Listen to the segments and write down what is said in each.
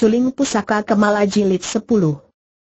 Suling Pusaka Kemala Jilid 10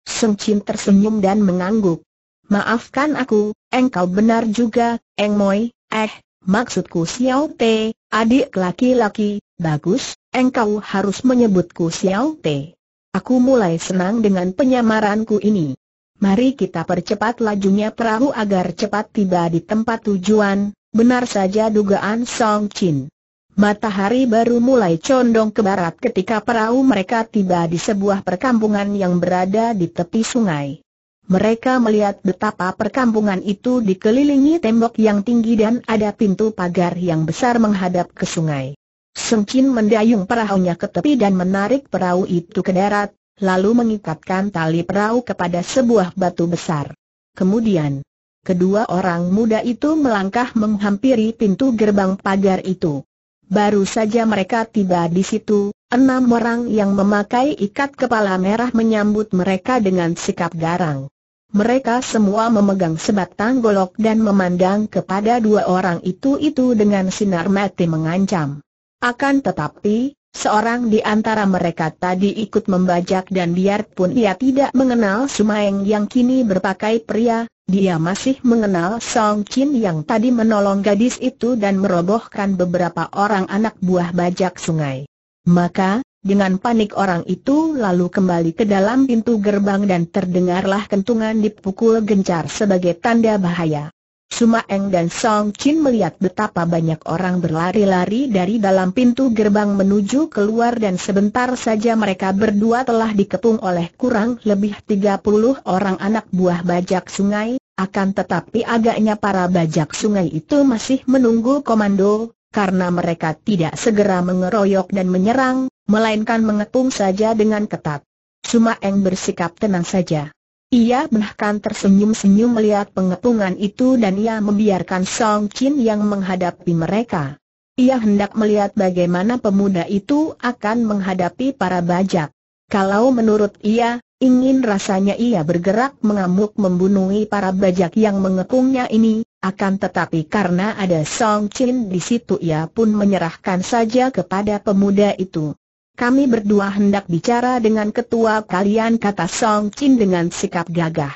Seng Chin tersenyum dan mengangguk. Maafkan aku, engkau benar juga, Eng Moi, eh, maksudku Xiao Te, adik laki-laki, bagus, engkau harus menyebutku Xiao Te. Aku mulai senang dengan penyamaranku ini. Mari kita percepat lajunya perahu agar cepat tiba di tempat tujuan, benar saja dugaan Song Chin. Matahari baru mulai condong ke barat ketika perahu mereka tiba di sebuah perkampungan yang berada di tepi sungai. Mereka melihat betapa perkampungan itu dikelilingi tembok yang tinggi dan ada pintu pagar yang besar menghadap ke sungai. Sengkin mendayung perahunya ke tepi dan menarik perahu itu ke darat, lalu mengikatkan tali perahu kepada sebuah batu besar. Kemudian, kedua orang muda itu melangkah menghampiri pintu gerbang pagar itu. Baru saja mereka tiba di situ, enam orang yang memakai ikat kepala merah menyambut mereka dengan sikap garang. Mereka semua memegang sebatang golok dan memandang kepada dua orang itu-itu dengan sinar mati mengancam. Akan tetapi, seorang di antara mereka tadi ikut membajak dan biarpun ia tidak mengenal Sumaeng yang kini berpakaian pria, dia masih mengenal Song Chin yang tadi menolong gadis itu dan merobohkan beberapa orang anak buah bajak sungai. Maka, dengan panik orang itu lalu kembali ke dalam pintu gerbang dan terdengarlah kentungan dipukul gencar sebagai tanda bahaya. Suma Eng dan Song Chin melihat betapa banyak orang berlari-lari dari dalam pintu gerbang menuju keluar dan sebentar saja mereka berdua telah dikepung oleh kurang lebih 30 orang anak buah bajak sungai, akan tetapi agaknya para bajak sungai itu masih menunggu komando, karena mereka tidak segera mengeroyok dan menyerang, melainkan mengepung saja dengan ketat. Suma Eng bersikap tenang saja. Ia bahkan tersenyum-senyum melihat pengepungan itu dan ia membiarkan Song Chin yang menghadapi mereka. Ia hendak melihat bagaimana pemuda itu akan menghadapi para bajak. Kalau menurut ia, ingin rasanya ia bergerak mengamuk membunuhi para bajak yang mengepungnya ini, akan tetapi karena ada Song Chin di situ ia pun menyerahkan saja kepada pemuda itu kami berdua hendak bicara dengan ketua kalian kata Song Chin dengan sikap gagah.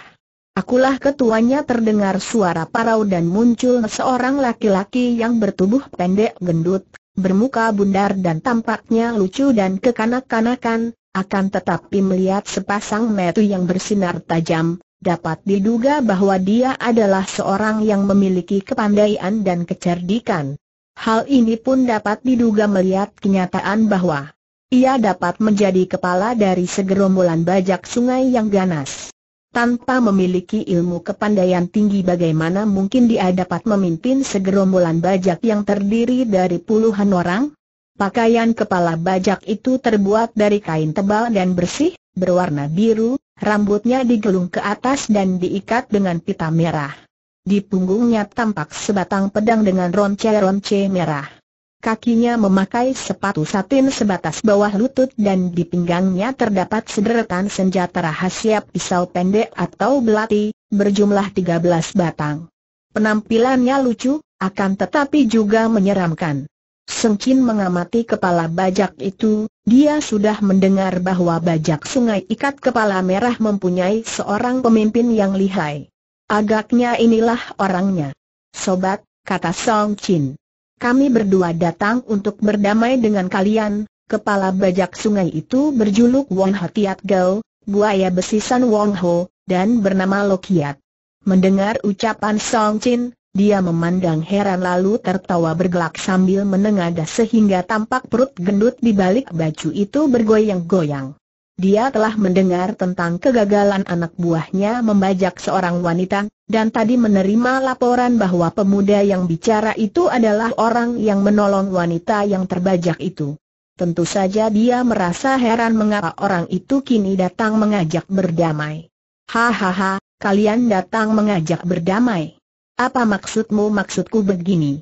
Akulah ketuanya terdengar suara parau dan muncul seorang laki-laki yang bertubuh pendek gendut, bermuka bundar dan tampaknya lucu dan kekanak-kanakan, akan tetapi melihat sepasang metu yang bersinar tajam, dapat diduga bahwa dia adalah seorang yang memiliki kepandaian dan kecerdikan. Hal ini pun dapat diduga melihat kenyataan bahwa ia dapat menjadi kepala dari segerombolan bajak sungai yang ganas. Tanpa memiliki ilmu kepandaian tinggi bagaimana mungkin dia dapat memimpin segerombolan bajak yang terdiri dari puluhan orang? Pakaian kepala bajak itu terbuat dari kain tebal dan bersih, berwarna biru, rambutnya digelung ke atas dan diikat dengan pita merah. Di punggungnya tampak sebatang pedang dengan ronce-ronce merah. Kakinya memakai sepatu satin sebatas bawah lutut dan di pinggangnya terdapat sederetan senjata rahasia pisau pendek atau belati, berjumlah 13 batang. Penampilannya lucu, akan tetapi juga menyeramkan. Seng Chin mengamati kepala bajak itu, dia sudah mendengar bahwa bajak sungai ikat kepala merah mempunyai seorang pemimpin yang lihai. Agaknya inilah orangnya. Sobat, kata Song Chin kami berdua datang untuk berdamai dengan kalian, kepala bajak sungai itu berjuluk Wong Hatiat Gao, buaya besisan Wong Ho, dan bernama Lokiat. Mendengar ucapan Song Chin, dia memandang heran lalu tertawa bergelak sambil menengadah sehingga tampak perut gendut di balik baju itu bergoyang-goyang. Dia telah mendengar tentang kegagalan anak buahnya membajak seorang wanita, dan tadi menerima laporan bahwa pemuda yang bicara itu adalah orang yang menolong wanita yang terbajak itu. Tentu saja dia merasa heran mengapa orang itu kini datang mengajak berdamai. Hahaha, kalian datang mengajak berdamai. Apa maksudmu maksudku begini?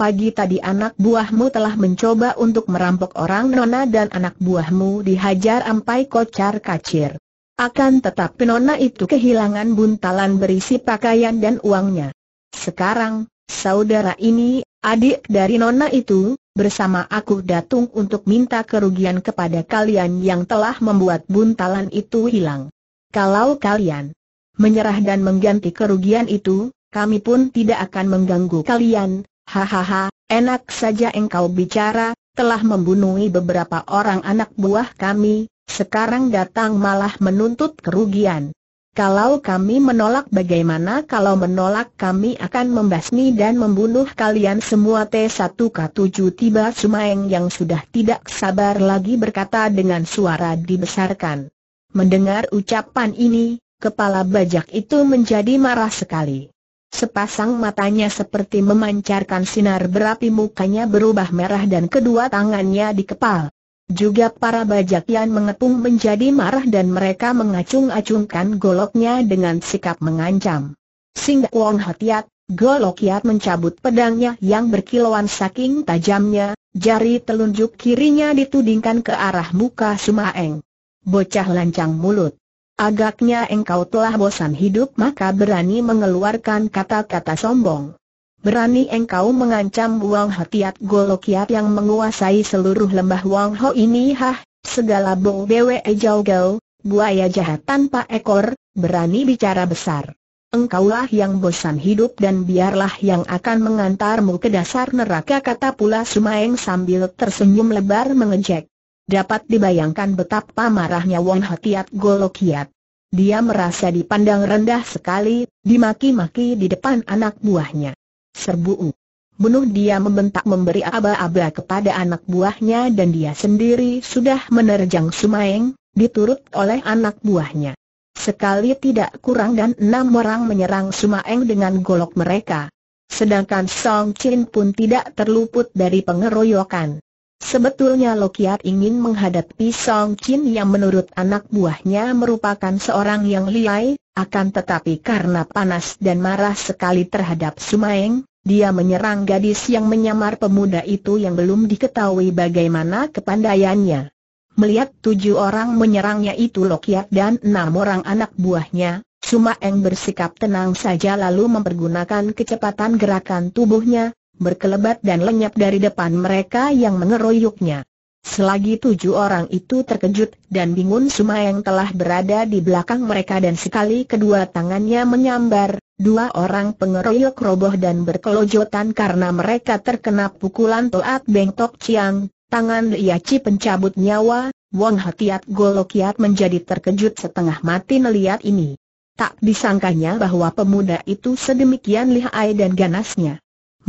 Pagi tadi anak buahmu telah mencoba untuk merampok orang Nona dan anak buahmu dihajar sampai kocar kacir. Akan tetapi Nona itu kehilangan buntalan berisi pakaian dan uangnya. Sekarang, saudara ini, adik dari Nona itu, bersama aku datang untuk minta kerugian kepada kalian yang telah membuat buntalan itu hilang. Kalau kalian menyerah dan mengganti kerugian itu, kami pun tidak akan mengganggu kalian, Hahaha, enak saja engkau bicara, telah membunuhi beberapa orang anak buah kami, sekarang datang malah menuntut kerugian. Kalau kami menolak bagaimana kalau menolak kami akan membasmi dan membunuh kalian semua T1K7 tiba Sumaeng yang sudah tidak sabar lagi berkata dengan suara dibesarkan. Mendengar ucapan ini, kepala bajak itu menjadi marah sekali. Sepasang matanya seperti memancarkan sinar berapi mukanya berubah merah dan kedua tangannya dikepal. Juga para bajak yang mengepung menjadi marah dan mereka mengacung-acungkan goloknya dengan sikap mengancam. Sing Wong Hatiat, Golok Yat mencabut pedangnya yang berkilauan saking tajamnya, jari telunjuk kirinya ditudingkan ke arah muka Sumaeng. Bocah lancang mulut. Agaknya engkau telah bosan hidup maka berani mengeluarkan kata-kata sombong. Berani engkau mengancam Wang Hatiat Golokiat yang menguasai seluruh lembah Wang Ho ini hah, segala bong bwe jauh gau, buaya jahat tanpa ekor, berani bicara besar. Engkaulah yang bosan hidup dan biarlah yang akan mengantarmu ke dasar neraka kata pula Sumaeng sambil tersenyum lebar mengejek. Dapat dibayangkan betapa marahnya Wong Hatiat Golokiat. Dia merasa dipandang rendah sekali, dimaki-maki di depan anak buahnya. Serbu bunuh dia membentak memberi aba-aba kepada anak buahnya dan dia sendiri sudah menerjang Sumaeng, diturut oleh anak buahnya. Sekali tidak kurang dan enam orang menyerang Sumaeng dengan golok mereka. Sedangkan Song Chin pun tidak terluput dari pengeroyokan. Sebetulnya Lokiat ingin menghadapi Song Chin yang menurut anak buahnya merupakan seorang yang liai, akan tetapi karena panas dan marah sekali terhadap Sumaeng, dia menyerang gadis yang menyamar pemuda itu yang belum diketahui bagaimana kepandaiannya. Melihat tujuh orang menyerangnya itu Lokiat dan enam orang anak buahnya, Sumaeng bersikap tenang saja lalu mempergunakan kecepatan gerakan tubuhnya, berkelebat dan lenyap dari depan mereka yang mengeroyoknya. Selagi tujuh orang itu terkejut dan bingung suma yang telah berada di belakang mereka dan sekali kedua tangannya menyambar, dua orang pengeroyok roboh dan berkelojotan karena mereka terkena pukulan toat Beng Tok Chiang, tangan Liaci pencabut nyawa, Wong Hatiat Golokiat menjadi terkejut setengah mati melihat ini. Tak disangkanya bahwa pemuda itu sedemikian lihai dan ganasnya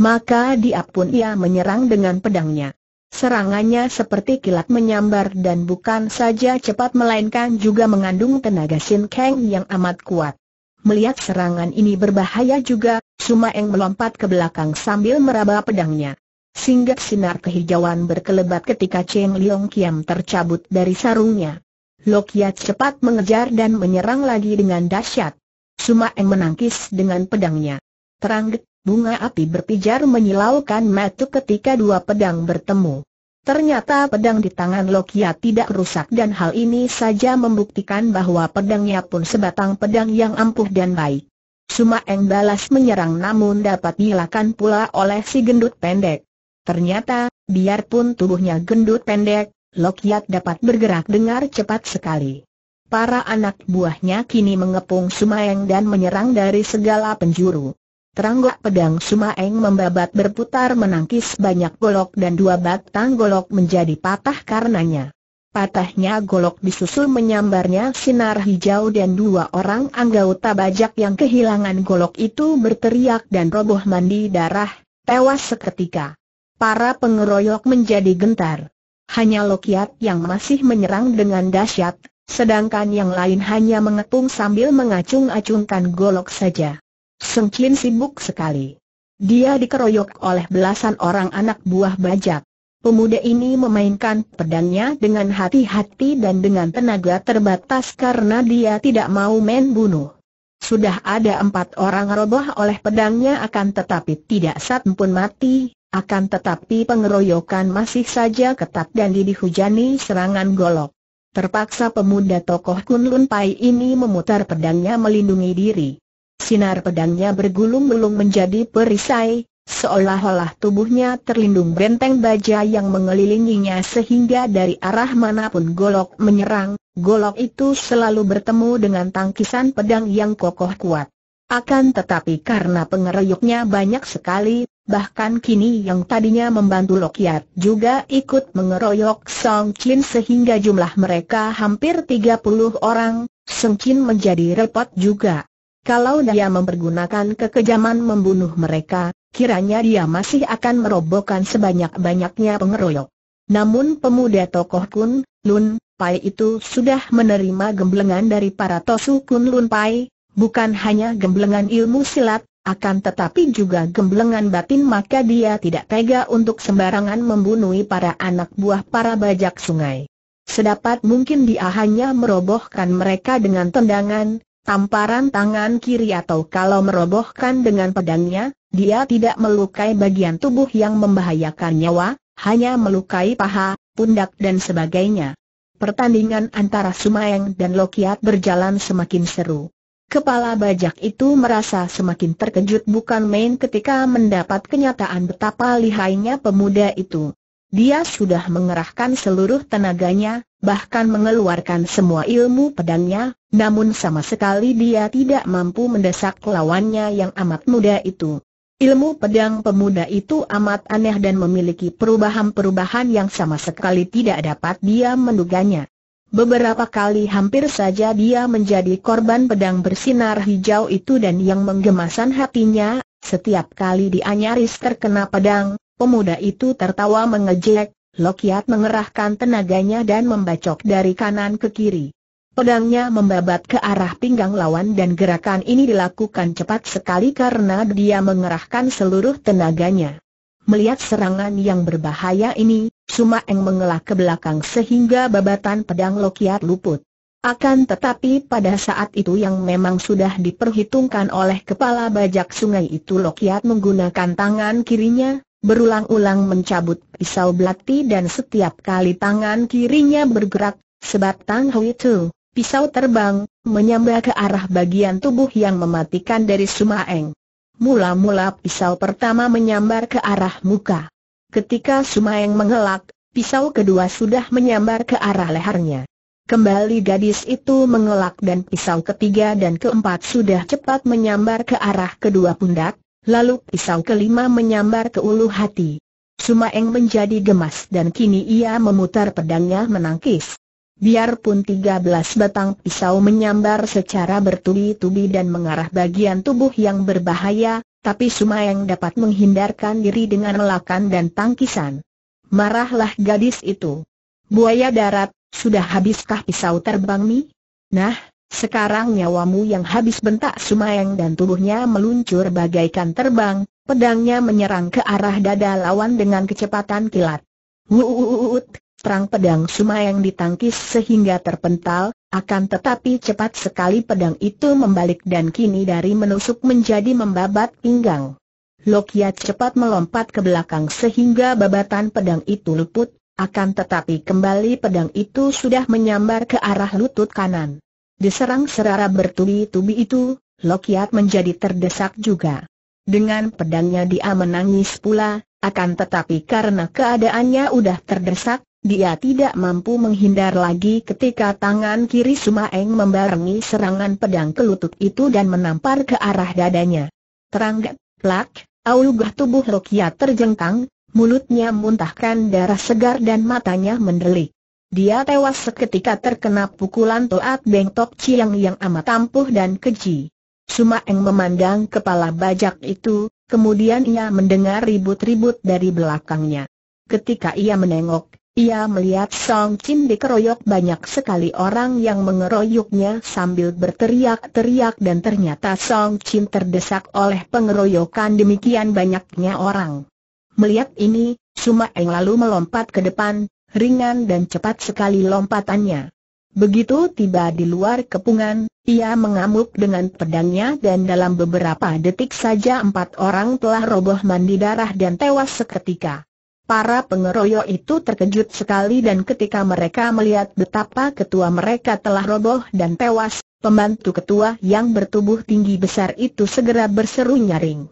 maka dia pun ia menyerang dengan pedangnya. Serangannya seperti kilat menyambar dan bukan saja cepat melainkan juga mengandung tenaga Sin Kang yang amat kuat. Melihat serangan ini berbahaya juga, Suma Eng melompat ke belakang sambil meraba pedangnya. Singgah sinar kehijauan berkelebat ketika Cheng Liong Kiam tercabut dari sarungnya. Lokiat cepat mengejar dan menyerang lagi dengan dahsyat. Suma Eng menangkis dengan pedangnya. Terangget, bunga api berpijar menyilaukan mata ketika dua pedang bertemu. Ternyata pedang di tangan Lokia tidak rusak dan hal ini saja membuktikan bahwa pedangnya pun sebatang pedang yang ampuh dan baik. Sumaeng balas menyerang namun dapat dilakukan pula oleh si gendut pendek. Ternyata, biarpun tubuhnya gendut pendek, Lokiat dapat bergerak dengar cepat sekali. Para anak buahnya kini mengepung Sumaeng dan menyerang dari segala penjuru. Teranggok pedang Sumaeng membabat berputar menangkis banyak golok dan dua batang golok menjadi patah karenanya. Patahnya golok disusul menyambarnya sinar hijau dan dua orang anggota bajak yang kehilangan golok itu berteriak dan roboh mandi darah, tewas seketika. Para pengeroyok menjadi gentar. Hanya Lokiat yang masih menyerang dengan dahsyat, sedangkan yang lain hanya mengepung sambil mengacung-acungkan golok saja. Chin sibuk sekali. Dia dikeroyok oleh belasan orang anak buah bajak. Pemuda ini memainkan pedangnya dengan hati-hati dan dengan tenaga terbatas karena dia tidak mau main bunuh. Sudah ada empat orang roboh oleh pedangnya akan tetapi tidak satu pun mati, akan tetapi pengeroyokan masih saja ketat dan dihujani serangan golok. Terpaksa pemuda tokoh Kunlun Pai ini memutar pedangnya melindungi diri. Sinar pedangnya bergulung-gulung menjadi perisai, seolah-olah tubuhnya terlindung benteng baja yang mengelilinginya sehingga dari arah manapun golok menyerang, golok itu selalu bertemu dengan tangkisan pedang yang kokoh kuat. Akan tetapi karena pengeroyoknya banyak sekali, bahkan kini yang tadinya membantu Lokiat juga ikut mengeroyok Song Chin sehingga jumlah mereka hampir 30 orang, Song Chin menjadi repot juga. Kalau dia mempergunakan kekejaman membunuh mereka, kiranya dia masih akan merobohkan sebanyak-banyaknya pengeroyok. Namun pemuda tokoh Kun, Lun, Pai itu sudah menerima gemblengan dari para Tosu Kun Lun Pai, bukan hanya gemblengan ilmu silat, akan tetapi juga gemblengan batin maka dia tidak tega untuk sembarangan membunuh para anak buah para bajak sungai. Sedapat mungkin dia hanya merobohkan mereka dengan tendangan, Tamparan tangan kiri atau kalau merobohkan dengan pedangnya, dia tidak melukai bagian tubuh yang membahayakan nyawa, hanya melukai paha, pundak dan sebagainya. Pertandingan antara Sumayang dan Lokiat berjalan semakin seru. Kepala bajak itu merasa semakin terkejut bukan main ketika mendapat kenyataan betapa lihainya pemuda itu. Dia sudah mengerahkan seluruh tenaganya, bahkan mengeluarkan semua ilmu pedangnya, namun sama sekali dia tidak mampu mendesak lawannya yang amat muda itu. Ilmu pedang pemuda itu amat aneh dan memiliki perubahan-perubahan yang sama sekali tidak dapat dia menduganya. Beberapa kali hampir saja dia menjadi korban pedang bersinar hijau itu dan yang menggemasan hatinya, setiap kali dia nyaris terkena pedang, pemuda itu tertawa mengejek, Lokiat mengerahkan tenaganya dan membacok dari kanan ke kiri. Pedangnya membabat ke arah pinggang lawan dan gerakan ini dilakukan cepat sekali karena dia mengerahkan seluruh tenaganya. Melihat serangan yang berbahaya ini, Suma Eng mengelak ke belakang sehingga babatan pedang Lokiat luput. Akan tetapi pada saat itu yang memang sudah diperhitungkan oleh kepala bajak sungai itu Lokiat menggunakan tangan kirinya, berulang-ulang mencabut pisau belati dan setiap kali tangan kirinya bergerak, sebatang Hui Tu, pisau terbang, menyambar ke arah bagian tubuh yang mematikan dari Sumaeng. Mula-mula pisau pertama menyambar ke arah muka. Ketika Sumaeng mengelak, pisau kedua sudah menyambar ke arah lehernya. Kembali gadis itu mengelak dan pisau ketiga dan keempat sudah cepat menyambar ke arah kedua pundak, lalu pisau kelima menyambar ke ulu hati. Sumaeng menjadi gemas dan kini ia memutar pedangnya menangkis. Biarpun 13 batang pisau menyambar secara bertubi-tubi dan mengarah bagian tubuh yang berbahaya, tapi Sumaeng dapat menghindarkan diri dengan melakan dan tangkisan. Marahlah gadis itu. Buaya darat, sudah habiskah pisau terbang Mi? Nah, sekarang nyawamu yang habis bentak Sumayang dan tubuhnya meluncur bagaikan terbang, pedangnya menyerang ke arah dada lawan dengan kecepatan kilat. Wuut, terang pedang Sumayang ditangkis sehingga terpental, akan tetapi cepat sekali pedang itu membalik dan kini dari menusuk menjadi membabat pinggang. Lokia cepat melompat ke belakang sehingga babatan pedang itu luput, akan tetapi kembali pedang itu sudah menyambar ke arah lutut kanan. Diserang serara bertubi-tubi itu, Lokiat menjadi terdesak juga. Dengan pedangnya dia menangis pula, akan tetapi karena keadaannya udah terdesak, dia tidak mampu menghindar lagi ketika tangan kiri Sumaeng membarengi serangan pedang ke lutut itu dan menampar ke arah dadanya. Terangkat, plak, aulugah tubuh Lokiat terjengkang, mulutnya muntahkan darah segar dan matanya mendelik. Dia tewas seketika terkena pukulan Toat Beng Tok Chiang yang amat ampuh dan keji. Suma Eng memandang kepala bajak itu, kemudian ia mendengar ribut-ribut dari belakangnya. Ketika ia menengok, ia melihat Song Chin dikeroyok banyak sekali orang yang mengeroyoknya sambil berteriak-teriak dan ternyata Song Chin terdesak oleh pengeroyokan demikian banyaknya orang. Melihat ini, Suma Eng lalu melompat ke depan, ringan dan cepat sekali lompatannya. Begitu tiba di luar kepungan, ia mengamuk dengan pedangnya dan dalam beberapa detik saja empat orang telah roboh mandi darah dan tewas seketika. Para pengeroyok itu terkejut sekali dan ketika mereka melihat betapa ketua mereka telah roboh dan tewas, pembantu ketua yang bertubuh tinggi besar itu segera berseru nyaring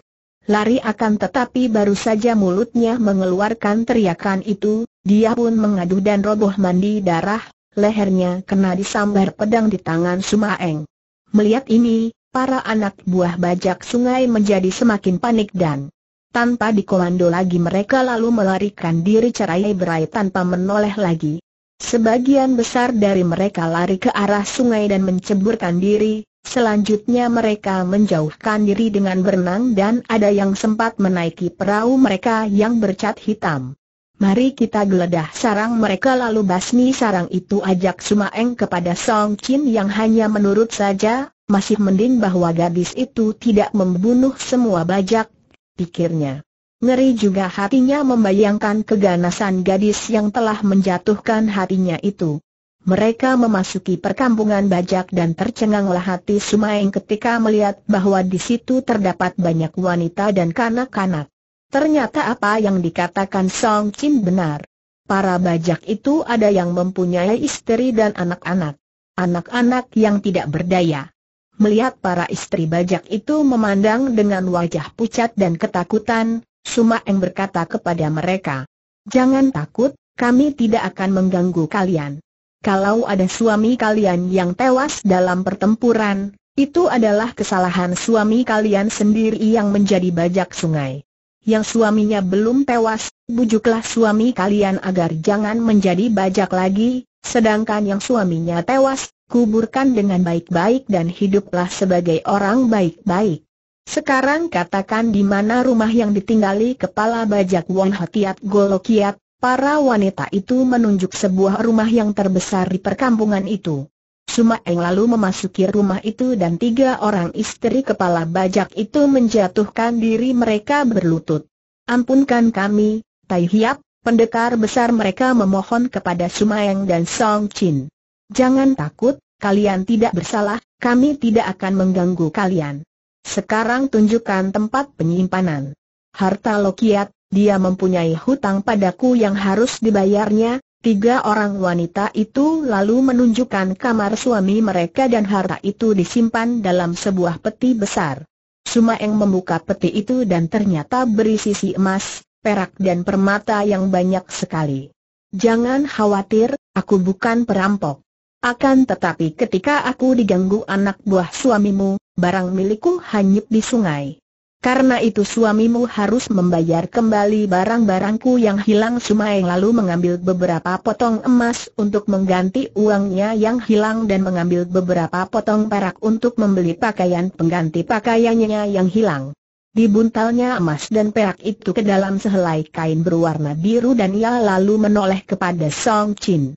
lari akan tetapi baru saja mulutnya mengeluarkan teriakan itu, dia pun mengadu dan roboh mandi darah, lehernya kena disambar pedang di tangan Sumaeng. Melihat ini, para anak buah bajak sungai menjadi semakin panik dan tanpa dikomando lagi mereka lalu melarikan diri cerai berai tanpa menoleh lagi. Sebagian besar dari mereka lari ke arah sungai dan menceburkan diri, Selanjutnya mereka menjauhkan diri dengan berenang dan ada yang sempat menaiki perahu mereka yang bercat hitam. Mari kita geledah sarang mereka lalu basmi sarang itu ajak Sumaeng kepada Song Chin yang hanya menurut saja, masih mending bahwa gadis itu tidak membunuh semua bajak, pikirnya. Ngeri juga hatinya membayangkan keganasan gadis yang telah menjatuhkan hatinya itu. Mereka memasuki perkampungan bajak dan tercenganglah hati Sumaeng ketika melihat bahwa di situ terdapat banyak wanita dan kanak-kanak. Ternyata apa yang dikatakan Song Chin benar. Para bajak itu ada yang mempunyai istri dan anak-anak. Anak-anak yang tidak berdaya. Melihat para istri bajak itu memandang dengan wajah pucat dan ketakutan, Sumaeng berkata kepada mereka, Jangan takut, kami tidak akan mengganggu kalian kalau ada suami kalian yang tewas dalam pertempuran, itu adalah kesalahan suami kalian sendiri yang menjadi bajak sungai. Yang suaminya belum tewas, bujuklah suami kalian agar jangan menjadi bajak lagi, sedangkan yang suaminya tewas, kuburkan dengan baik-baik dan hiduplah sebagai orang baik-baik. Sekarang katakan di mana rumah yang ditinggali kepala bajak Wong Hatiat Golokiat, Para wanita itu menunjuk sebuah rumah yang terbesar di perkampungan itu. Sumaeng lalu memasuki rumah itu dan tiga orang istri kepala bajak itu menjatuhkan diri mereka berlutut. Ampunkan kami, Tai Hiap, pendekar besar mereka memohon kepada Sumaeng dan Song Chin. Jangan takut, kalian tidak bersalah, kami tidak akan mengganggu kalian. Sekarang tunjukkan tempat penyimpanan. Harta Lokiat, dia mempunyai hutang padaku yang harus dibayarnya, Tiga orang wanita itu lalu menunjukkan kamar suami mereka dan harta itu disimpan dalam sebuah peti besar. Sumaeng membuka peti itu dan ternyata berisi si emas, perak dan permata yang banyak sekali. Jangan khawatir, aku bukan perampok. Akan tetapi ketika aku diganggu anak buah suamimu, barang milikku hanyut di sungai. Karena itu suamimu harus membayar kembali barang-barangku yang hilang Sumaeng lalu mengambil beberapa potong emas untuk mengganti uangnya yang hilang dan mengambil beberapa potong perak untuk membeli pakaian pengganti pakaiannya yang hilang. Dibuntalnya emas dan perak itu ke dalam sehelai kain berwarna biru dan ia lalu menoleh kepada Song Chin.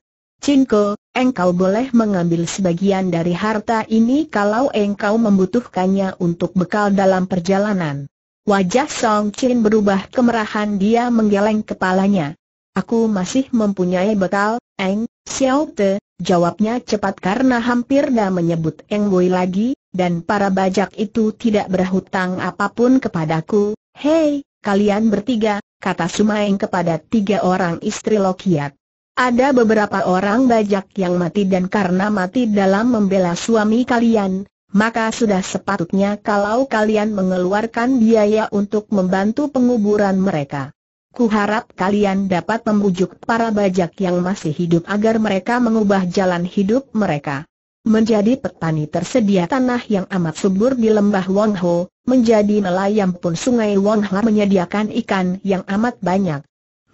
Ko, engkau boleh mengambil sebagian dari harta ini kalau engkau membutuhkannya untuk bekal dalam perjalanan. Wajah Song Chin berubah kemerahan dia menggeleng kepalanya. Aku masih mempunyai bekal, Eng, Xiao Te, jawabnya cepat karena hampir dah menyebut Eng Wei lagi, dan para bajak itu tidak berhutang apapun kepadaku. Hei, kalian bertiga, kata Sumaeng kepada tiga orang istri Lokiat. Ada beberapa orang bajak yang mati dan karena mati dalam membela suami kalian, maka sudah sepatutnya kalau kalian mengeluarkan biaya untuk membantu penguburan mereka. Kuharap kalian dapat membujuk para bajak yang masih hidup agar mereka mengubah jalan hidup mereka. Menjadi petani tersedia tanah yang amat subur di lembah Wangho, menjadi nelayan pun sungai Wangho menyediakan ikan yang amat banyak.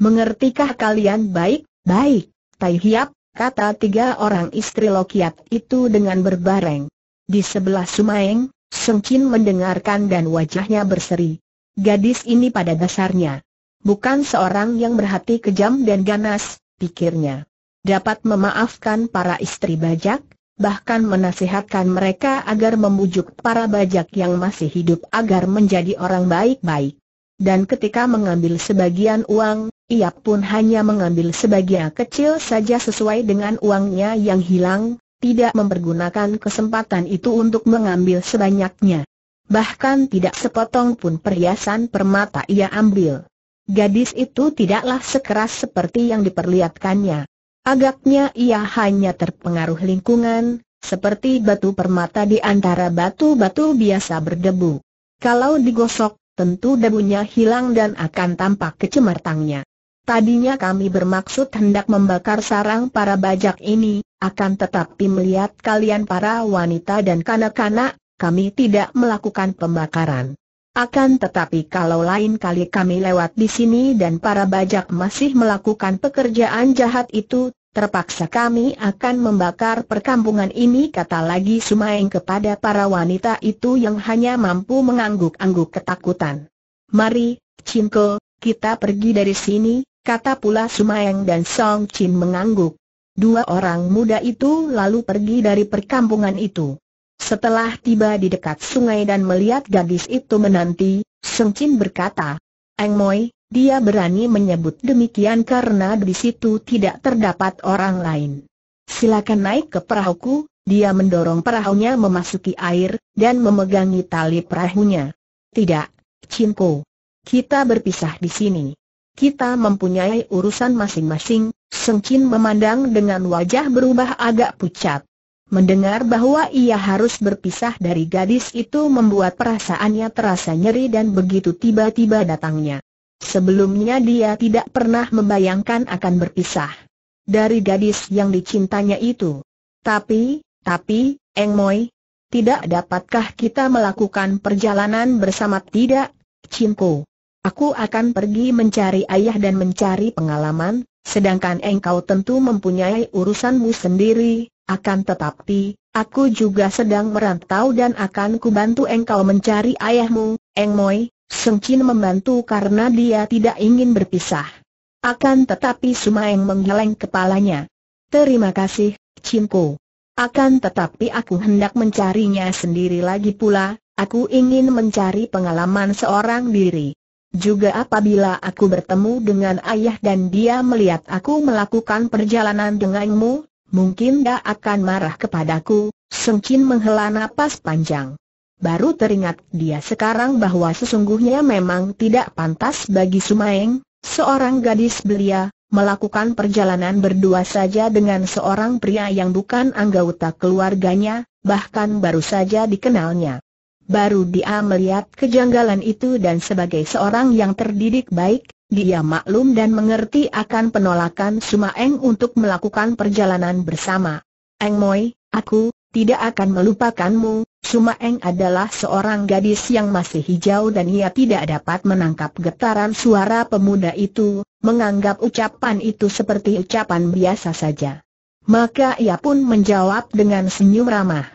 Mengertikah kalian baik Baik, Tai Hiap, kata tiga orang istri Lokiat itu dengan berbareng. Di sebelah Sumaeng, Seng Chin mendengarkan dan wajahnya berseri. Gadis ini pada dasarnya bukan seorang yang berhati kejam dan ganas, pikirnya. Dapat memaafkan para istri bajak, bahkan menasihatkan mereka agar membujuk para bajak yang masih hidup agar menjadi orang baik-baik dan ketika mengambil sebagian uang, ia pun hanya mengambil sebagian kecil saja sesuai dengan uangnya yang hilang, tidak mempergunakan kesempatan itu untuk mengambil sebanyaknya. Bahkan tidak sepotong pun perhiasan permata ia ambil. Gadis itu tidaklah sekeras seperti yang diperlihatkannya. Agaknya ia hanya terpengaruh lingkungan, seperti batu permata di antara batu-batu biasa berdebu. Kalau digosok, tentu debunya hilang dan akan tampak kecemertangnya. Tadinya kami bermaksud hendak membakar sarang para bajak ini, akan tetapi melihat kalian para wanita dan kanak-kanak, kami tidak melakukan pembakaran. Akan tetapi kalau lain kali kami lewat di sini dan para bajak masih melakukan pekerjaan jahat itu, terpaksa kami akan membakar perkampungan ini kata lagi Sumayang kepada para wanita itu yang hanya mampu mengangguk-angguk ketakutan. Mari, Cinko, kita pergi dari sini, kata pula Sumaeng dan Song Chin mengangguk. Dua orang muda itu lalu pergi dari perkampungan itu. Setelah tiba di dekat sungai dan melihat gadis itu menanti, Song Chin berkata, Eng Moi, dia berani menyebut demikian karena di situ tidak terdapat orang lain. Silakan naik ke perahuku, dia mendorong perahunya memasuki air, dan memegangi tali perahunya. Tidak, Cinko. Kita berpisah di sini. Kita mempunyai urusan masing-masing, Seng Chin memandang dengan wajah berubah agak pucat. Mendengar bahwa ia harus berpisah dari gadis itu membuat perasaannya terasa nyeri dan begitu tiba-tiba datangnya Sebelumnya dia tidak pernah membayangkan akan berpisah dari gadis yang dicintanya itu. Tapi, tapi, Eng Moi, tidak dapatkah kita melakukan perjalanan bersama tidak, cinku? Aku akan pergi mencari ayah dan mencari pengalaman, sedangkan engkau tentu mempunyai urusanmu sendiri, akan tetapi, aku juga sedang merantau dan akan kubantu engkau mencari ayahmu, Eng Moi, Sengkin membantu karena dia tidak ingin berpisah. Akan tetapi Sumaeng menggeleng kepalanya. Terima kasih, cinku. Akan tetapi aku hendak mencarinya sendiri lagi pula, aku ingin mencari pengalaman seorang diri. Juga apabila aku bertemu dengan ayah dan dia melihat aku melakukan perjalanan denganmu, mungkin dia akan marah kepadaku, Sengkin menghela napas panjang baru teringat dia sekarang bahwa sesungguhnya memang tidak pantas bagi Sumaeng, seorang gadis belia, melakukan perjalanan berdua saja dengan seorang pria yang bukan anggota keluarganya, bahkan baru saja dikenalnya. Baru dia melihat kejanggalan itu dan sebagai seorang yang terdidik baik, dia maklum dan mengerti akan penolakan Sumaeng untuk melakukan perjalanan bersama. Eng Moi, aku, tidak akan melupakanmu. Sumaeng adalah seorang gadis yang masih hijau dan ia tidak dapat menangkap getaran suara pemuda itu, menganggap ucapan itu seperti ucapan biasa saja. Maka ia pun menjawab dengan senyum ramah.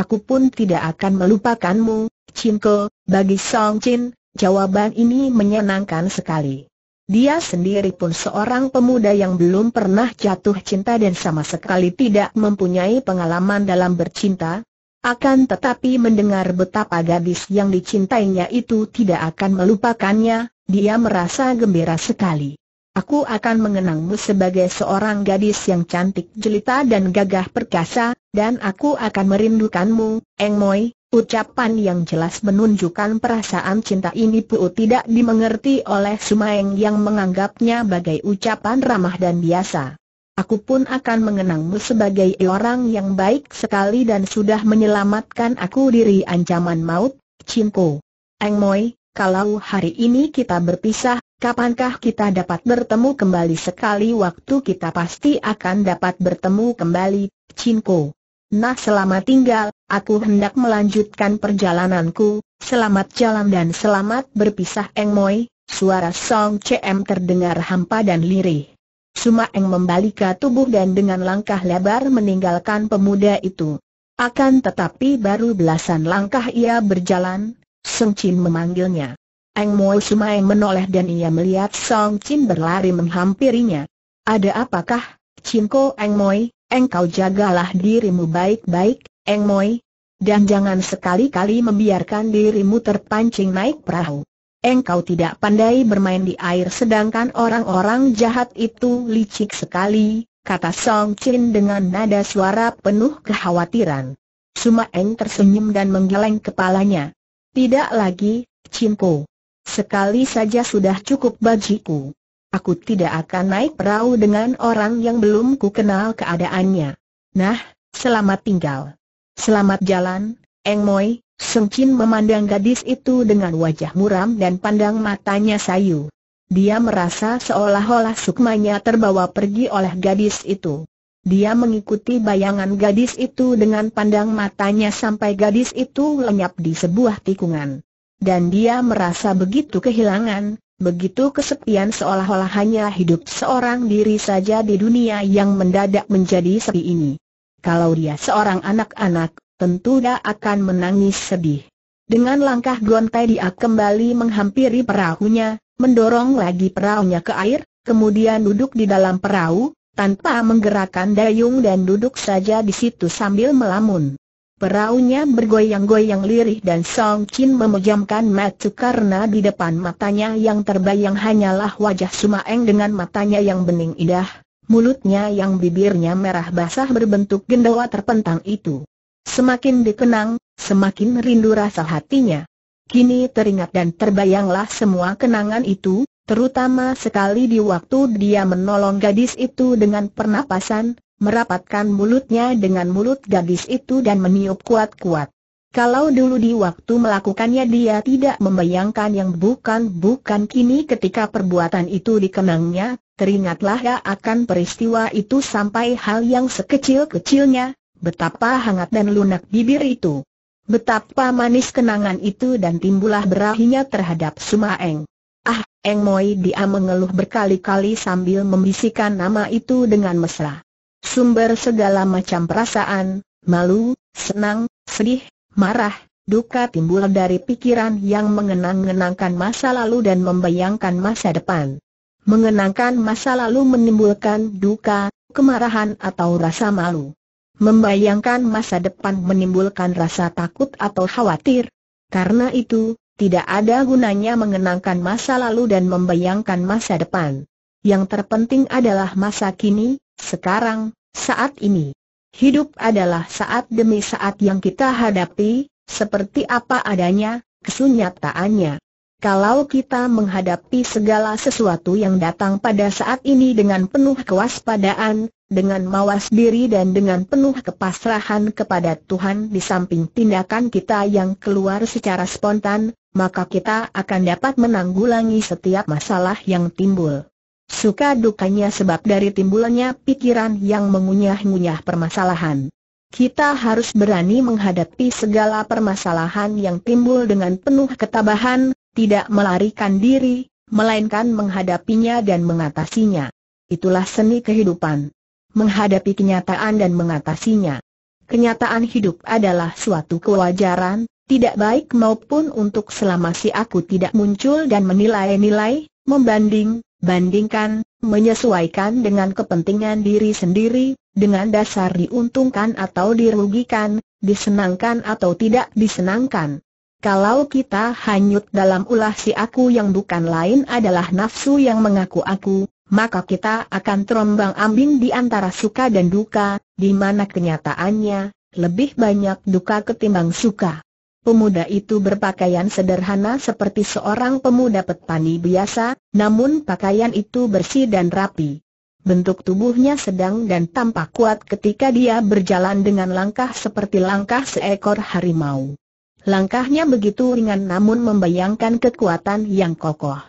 Aku pun tidak akan melupakanmu, Cinko, bagi Song Chin, jawaban ini menyenangkan sekali. Dia sendiri pun seorang pemuda yang belum pernah jatuh cinta dan sama sekali tidak mempunyai pengalaman dalam bercinta, akan tetapi mendengar betapa gadis yang dicintainya itu tidak akan melupakannya, dia merasa gembira sekali. Aku akan mengenangmu sebagai seorang gadis yang cantik jelita dan gagah perkasa, dan aku akan merindukanmu, Eng Moi, Ucapan yang jelas menunjukkan perasaan cinta ini pun tidak dimengerti oleh Sumaeng yang menganggapnya sebagai ucapan ramah dan biasa. Aku pun akan mengenangmu sebagai orang yang baik sekali dan sudah menyelamatkan aku dari ancaman maut, Cinko. Eng Moi, kalau hari ini kita berpisah, kapankah kita dapat bertemu kembali sekali waktu kita pasti akan dapat bertemu kembali, Cinko. Nah selama tinggal, aku hendak melanjutkan perjalananku, selamat jalan dan selamat berpisah Eng Moi, suara Song CM terdengar hampa dan lirih. Suma Eng membalikkan tubuh dan dengan langkah lebar meninggalkan pemuda itu. Akan tetapi baru belasan langkah ia berjalan, Song Chin memanggilnya. Eng Moi Suma Eng menoleh dan ia melihat Song Chin berlari menghampirinya. Ada apakah, Chin Ko Eng Moi? engkau jagalah dirimu baik-baik, Eng Moi, dan jangan sekali-kali membiarkan dirimu terpancing naik perahu. Engkau tidak pandai bermain di air sedangkan orang-orang jahat itu licik sekali, kata Song Chin dengan nada suara penuh kekhawatiran. Suma Eng tersenyum dan menggeleng kepalanya. Tidak lagi, Cinku. Sekali saja sudah cukup bagiku. Aku tidak akan naik perahu dengan orang yang belum ku kenal keadaannya. Nah, selamat tinggal. Selamat jalan, Eng Moi. Seng Chin memandang gadis itu dengan wajah muram dan pandang matanya sayu. Dia merasa seolah-olah sukmanya terbawa pergi oleh gadis itu. Dia mengikuti bayangan gadis itu dengan pandang matanya sampai gadis itu lenyap di sebuah tikungan. Dan dia merasa begitu kehilangan, Begitu kesepian seolah-olah hanya hidup seorang diri saja di dunia yang mendadak menjadi sepi ini. Kalau dia seorang anak-anak, tentu dia akan menangis sedih. Dengan langkah gontai dia kembali menghampiri perahunya, mendorong lagi perahunya ke air, kemudian duduk di dalam perahu, tanpa menggerakkan dayung dan duduk saja di situ sambil melamun. Perahunya bergoyang-goyang lirih dan Song Chin memejamkan mata karena di depan matanya yang terbayang hanyalah wajah Sumaeng dengan matanya yang bening indah, mulutnya yang bibirnya merah basah berbentuk gendawa terpentang itu. Semakin dikenang, semakin rindu rasa hatinya. Kini teringat dan terbayanglah semua kenangan itu, terutama sekali di waktu dia menolong gadis itu dengan pernapasan, merapatkan mulutnya dengan mulut gadis itu dan meniup kuat-kuat. Kalau dulu di waktu melakukannya dia tidak membayangkan yang bukan-bukan kini ketika perbuatan itu dikenangnya, teringatlah ya akan peristiwa itu sampai hal yang sekecil-kecilnya, betapa hangat dan lunak bibir itu. Betapa manis kenangan itu dan timbullah berahinya terhadap Sumaeng. Ah, Eng Moi dia mengeluh berkali-kali sambil membisikkan nama itu dengan mesra sumber segala macam perasaan, malu, senang, sedih, marah, duka timbul dari pikiran yang mengenang-genangkan masa lalu dan membayangkan masa depan. Mengenangkan masa lalu menimbulkan duka, kemarahan atau rasa malu. Membayangkan masa depan menimbulkan rasa takut atau khawatir. Karena itu, tidak ada gunanya mengenangkan masa lalu dan membayangkan masa depan. Yang terpenting adalah masa kini, sekarang, saat ini, hidup adalah saat demi saat yang kita hadapi, seperti apa adanya, kesunyataannya. Kalau kita menghadapi segala sesuatu yang datang pada saat ini dengan penuh kewaspadaan, dengan mawas diri dan dengan penuh kepasrahan kepada Tuhan di samping tindakan kita yang keluar secara spontan, maka kita akan dapat menanggulangi setiap masalah yang timbul. Suka dukanya sebab dari timbulannya pikiran yang mengunyah-ngunyah permasalahan. Kita harus berani menghadapi segala permasalahan yang timbul dengan penuh ketabahan, tidak melarikan diri, melainkan menghadapinya dan mengatasinya. Itulah seni kehidupan. Menghadapi kenyataan dan mengatasinya. Kenyataan hidup adalah suatu kewajaran, tidak baik maupun untuk selama si aku tidak muncul dan menilai-nilai, membanding, Bandingkan, menyesuaikan dengan kepentingan diri sendiri, dengan dasar diuntungkan atau dirugikan, disenangkan atau tidak disenangkan. Kalau kita hanyut dalam ulah si aku yang bukan lain adalah nafsu yang mengaku aku, maka kita akan terombang ambing di antara suka dan duka, di mana kenyataannya, lebih banyak duka ketimbang suka. Pemuda itu berpakaian sederhana seperti seorang pemuda petani biasa, namun pakaian itu bersih dan rapi. Bentuk tubuhnya sedang dan tampak kuat ketika dia berjalan dengan langkah seperti langkah seekor harimau. Langkahnya begitu ringan namun membayangkan kekuatan yang kokoh.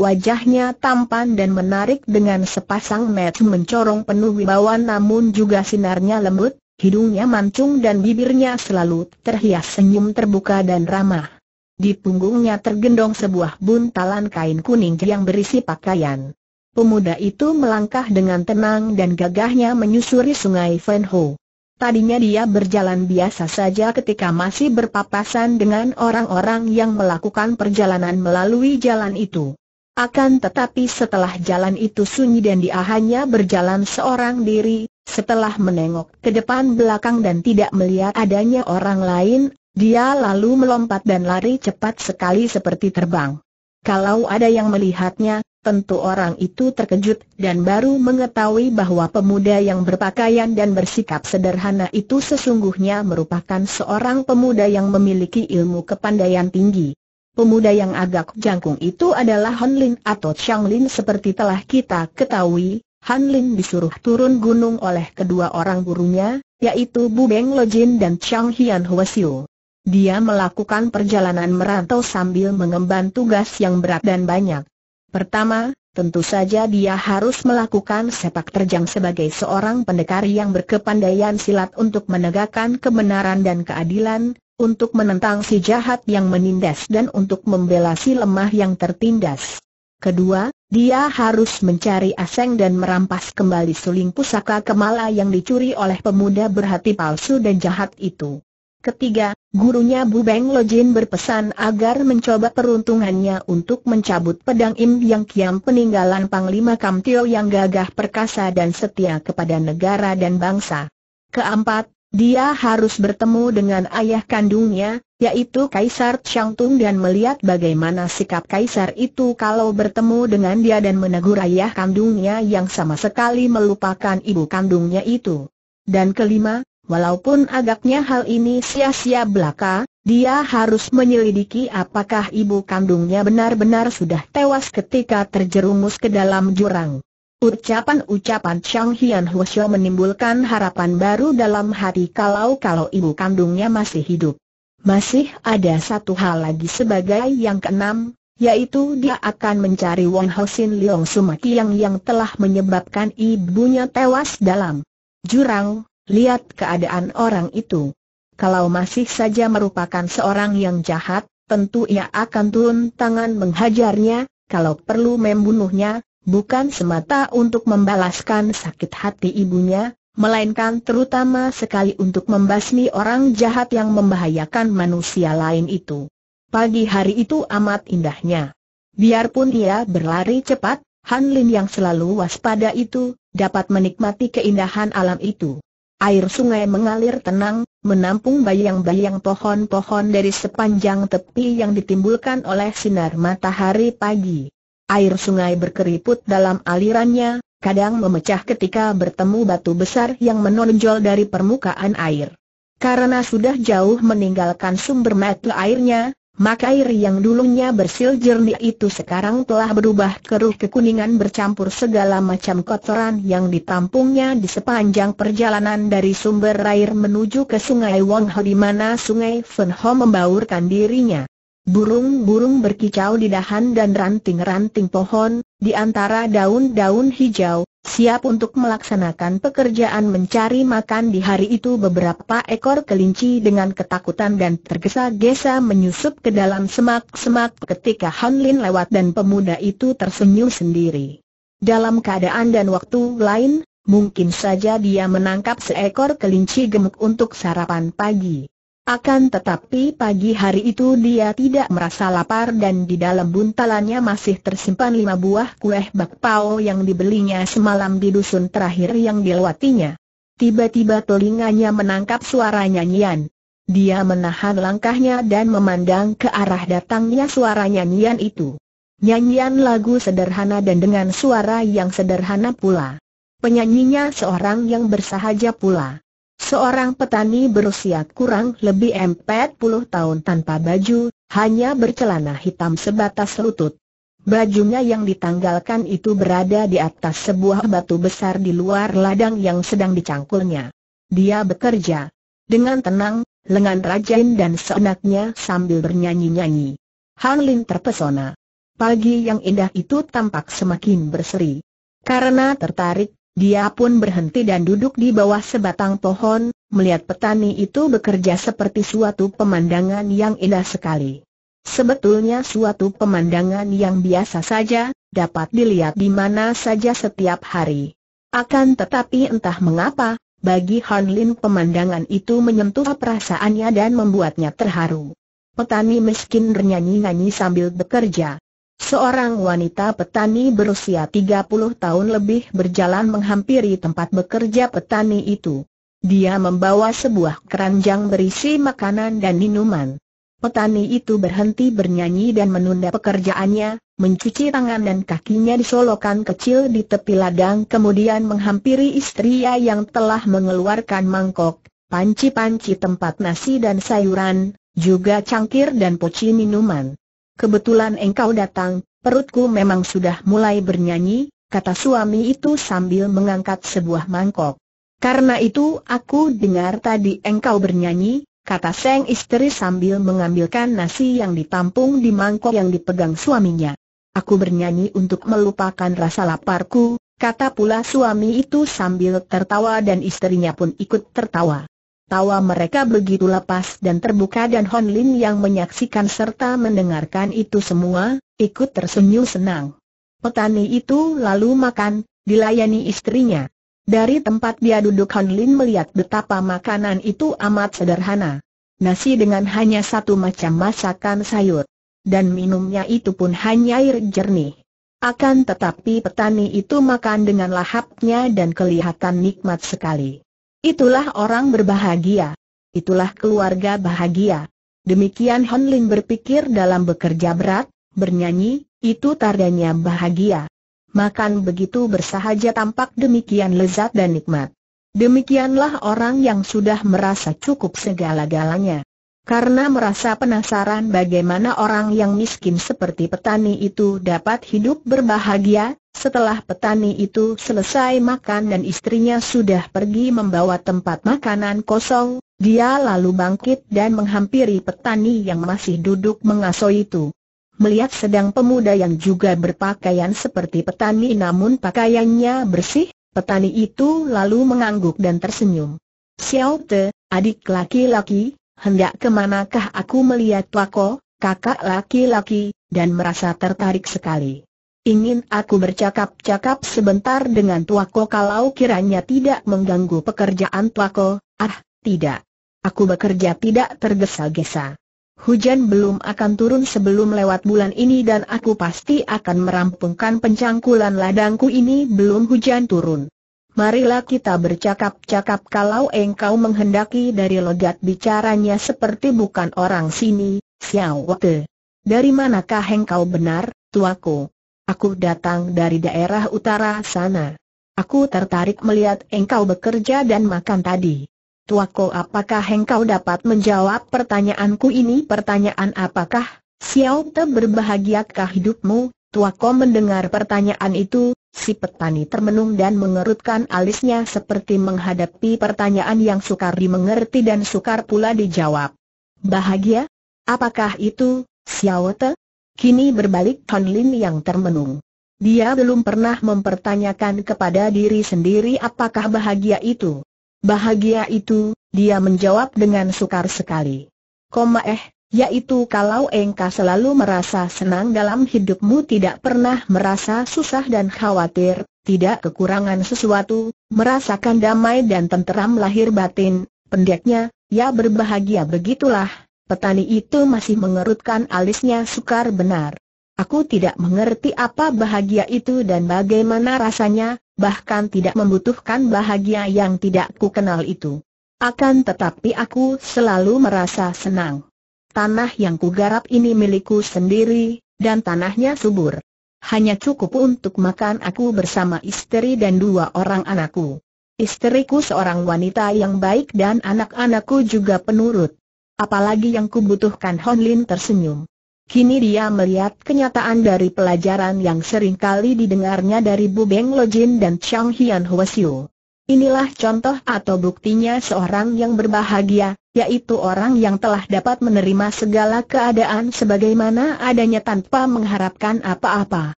Wajahnya tampan dan menarik dengan sepasang mata mencorong penuh wibawa namun juga sinarnya lembut, Hidungnya mancung dan bibirnya selalu terhias senyum terbuka dan ramah. Di punggungnya tergendong sebuah buntalan kain kuning yang berisi pakaian. Pemuda itu melangkah dengan tenang dan gagahnya menyusuri sungai Fenho. Tadinya dia berjalan biasa saja ketika masih berpapasan dengan orang-orang yang melakukan perjalanan melalui jalan itu. Akan tetapi setelah jalan itu sunyi dan dia hanya berjalan seorang diri, setelah menengok ke depan belakang dan tidak melihat adanya orang lain, dia lalu melompat dan lari cepat sekali seperti terbang. Kalau ada yang melihatnya, tentu orang itu terkejut dan baru mengetahui bahwa pemuda yang berpakaian dan bersikap sederhana itu sesungguhnya merupakan seorang pemuda yang memiliki ilmu kepandaian tinggi. Pemuda yang agak jangkung itu adalah Han Lin atau Chang Lin seperti telah kita ketahui. Han Lin disuruh turun gunung oleh kedua orang gurunya, yaitu Bu Beng Lojin dan Chang Hian Huasiu. Dia melakukan perjalanan merantau sambil mengemban tugas yang berat dan banyak. Pertama, tentu saja dia harus melakukan sepak terjang sebagai seorang pendekar yang berkepandaian silat untuk menegakkan kebenaran dan keadilan, untuk menentang si jahat yang menindas dan untuk membela si lemah yang tertindas. Kedua, dia harus mencari aseng dan merampas kembali suling pusaka kemala yang dicuri oleh pemuda berhati palsu dan jahat itu. Ketiga, gurunya Bu Beng Lojin berpesan agar mencoba peruntungannya untuk mencabut pedang Im Yang Kiam peninggalan Panglima Kam Tio yang gagah perkasa dan setia kepada negara dan bangsa. Keempat, dia harus bertemu dengan ayah kandungnya, yaitu Kaisar Tung dan melihat bagaimana sikap Kaisar itu kalau bertemu dengan dia dan menegur ayah kandungnya yang sama sekali melupakan ibu kandungnya itu. Dan kelima, walaupun agaknya hal ini sia-sia belaka, dia harus menyelidiki apakah ibu kandungnya benar-benar sudah tewas ketika terjerumus ke dalam jurang. Ucapan-ucapan Chang Hian Husio menimbulkan harapan baru dalam hati kalau-kalau ibu kandungnya masih hidup. Masih ada satu hal lagi sebagai yang keenam, yaitu dia akan mencari Wang Hosin Leong yang yang telah menyebabkan ibunya tewas dalam jurang, lihat keadaan orang itu. Kalau masih saja merupakan seorang yang jahat, tentu ia akan turun tangan menghajarnya, kalau perlu membunuhnya, bukan semata untuk membalaskan sakit hati ibunya, melainkan terutama sekali untuk membasmi orang jahat yang membahayakan manusia lain itu. Pagi hari itu amat indahnya. Biarpun ia berlari cepat, Han Lin yang selalu waspada itu, dapat menikmati keindahan alam itu. Air sungai mengalir tenang, menampung bayang-bayang pohon-pohon dari sepanjang tepi yang ditimbulkan oleh sinar matahari pagi. Air sungai berkeriput dalam alirannya, kadang memecah ketika bertemu batu besar yang menonjol dari permukaan air. Karena sudah jauh meninggalkan sumber mata airnya, maka air yang dulunya bersil jernih itu sekarang telah berubah keruh kekuningan bercampur segala macam kotoran yang ditampungnya di sepanjang perjalanan dari sumber air menuju ke sungai Wang di mana sungai Fen Ho membaurkan dirinya. Burung-burung berkicau di dahan dan ranting-ranting pohon, di antara daun-daun hijau, siap untuk melaksanakan pekerjaan mencari makan di hari itu beberapa ekor kelinci dengan ketakutan dan tergesa-gesa menyusup ke dalam semak-semak ketika Han Lin lewat dan pemuda itu tersenyum sendiri. Dalam keadaan dan waktu lain, mungkin saja dia menangkap seekor kelinci gemuk untuk sarapan pagi. Akan tetapi pagi hari itu dia tidak merasa lapar dan di dalam buntalannya masih tersimpan lima buah kue bakpao yang dibelinya semalam di dusun terakhir yang dilewatinya. Tiba-tiba telinganya menangkap suara nyanyian. Dia menahan langkahnya dan memandang ke arah datangnya suara nyanyian itu. Nyanyian lagu sederhana dan dengan suara yang sederhana pula. Penyanyinya seorang yang bersahaja pula. Seorang petani berusia kurang lebih empat puluh tahun tanpa baju, hanya bercelana hitam sebatas lutut. Bajunya yang ditanggalkan itu berada di atas sebuah batu besar di luar ladang yang sedang dicangkulnya. Dia bekerja dengan tenang, lengan rajin dan seenaknya sambil bernyanyi-nyanyi. Han Lin terpesona. Pagi yang indah itu tampak semakin berseri. Karena tertarik dia pun berhenti dan duduk di bawah sebatang pohon, melihat petani itu bekerja seperti suatu pemandangan yang indah sekali. Sebetulnya suatu pemandangan yang biasa saja, dapat dilihat di mana saja setiap hari. Akan tetapi entah mengapa, bagi Han Lin pemandangan itu menyentuh perasaannya dan membuatnya terharu. Petani miskin bernyanyi-nyanyi sambil bekerja. Seorang wanita petani berusia 30 tahun lebih berjalan menghampiri tempat bekerja petani itu. Dia membawa sebuah keranjang berisi makanan dan minuman. Petani itu berhenti bernyanyi dan menunda pekerjaannya, mencuci tangan dan kakinya di solokan kecil di tepi ladang kemudian menghampiri istrinya yang telah mengeluarkan mangkok, panci-panci tempat nasi dan sayuran, juga cangkir dan poci minuman kebetulan engkau datang, perutku memang sudah mulai bernyanyi, kata suami itu sambil mengangkat sebuah mangkok. Karena itu aku dengar tadi engkau bernyanyi, kata Seng istri sambil mengambilkan nasi yang ditampung di mangkok yang dipegang suaminya. Aku bernyanyi untuk melupakan rasa laparku, kata pula suami itu sambil tertawa dan istrinya pun ikut tertawa. Tawa mereka begitu lepas dan terbuka dan Hon Lin yang menyaksikan serta mendengarkan itu semua, ikut tersenyum senang. Petani itu lalu makan, dilayani istrinya. Dari tempat dia duduk Hon Lin melihat betapa makanan itu amat sederhana. Nasi dengan hanya satu macam masakan sayur. Dan minumnya itu pun hanya air jernih. Akan tetapi petani itu makan dengan lahapnya dan kelihatan nikmat sekali. Itulah orang berbahagia. Itulah keluarga bahagia. Demikian Hon Ling berpikir dalam bekerja berat, bernyanyi, itu tardanya bahagia. Makan begitu bersahaja tampak demikian lezat dan nikmat. Demikianlah orang yang sudah merasa cukup segala-galanya. Karena merasa penasaran bagaimana orang yang miskin seperti petani itu dapat hidup berbahagia, setelah petani itu selesai makan dan istrinya sudah pergi membawa tempat makanan kosong, dia lalu bangkit dan menghampiri petani yang masih duduk mengaso itu. Melihat sedang pemuda yang juga berpakaian seperti petani namun pakaiannya bersih, petani itu lalu mengangguk dan tersenyum. Xiao Te, adik laki-laki, hendak kemanakah aku melihat Wako, kakak laki-laki, dan merasa tertarik sekali. Ingin aku bercakap-cakap sebentar dengan Tuako kalau kiranya tidak mengganggu pekerjaan Tuako, ah, tidak. Aku bekerja tidak tergesa-gesa. Hujan belum akan turun sebelum lewat bulan ini dan aku pasti akan merampungkan pencangkulan ladangku ini belum hujan turun. Marilah kita bercakap-cakap kalau engkau menghendaki dari logat bicaranya seperti bukan orang sini, Xiao Te. Dari manakah engkau benar, tuaku? Aku datang dari daerah utara sana. Aku tertarik melihat engkau bekerja dan makan tadi. Tuako apakah engkau dapat menjawab pertanyaanku ini? Pertanyaan apakah, Xiao Te berbahagiakah hidupmu? Tuako mendengar pertanyaan itu, si petani termenung dan mengerutkan alisnya seperti menghadapi pertanyaan yang sukar dimengerti dan sukar pula dijawab. Bahagia? Apakah itu, Xiao Te? Kini berbalik Han Lin yang termenung. Dia belum pernah mempertanyakan kepada diri sendiri apakah bahagia itu. Bahagia itu, dia menjawab dengan sukar sekali. Koma eh, yaitu kalau engkau selalu merasa senang dalam hidupmu tidak pernah merasa susah dan khawatir, tidak kekurangan sesuatu, merasakan damai dan tenteram lahir batin, pendeknya, ya berbahagia begitulah Petani itu masih mengerutkan alisnya sukar benar. Aku tidak mengerti apa bahagia itu dan bagaimana rasanya, bahkan tidak membutuhkan bahagia yang tidak ku kenal itu. Akan tetapi aku selalu merasa senang. Tanah yang kugarap ini milikku sendiri, dan tanahnya subur. Hanya cukup untuk makan aku bersama istri dan dua orang anakku. Istriku seorang wanita yang baik dan anak-anakku juga penurut. Apalagi yang kubutuhkan Hon Lin tersenyum. Kini dia melihat kenyataan dari pelajaran yang sering kali didengarnya dari Bu Beng Lo Jin dan Chang Hian Hua Huasiu. Inilah contoh atau buktinya seorang yang berbahagia, yaitu orang yang telah dapat menerima segala keadaan sebagaimana adanya tanpa mengharapkan apa-apa.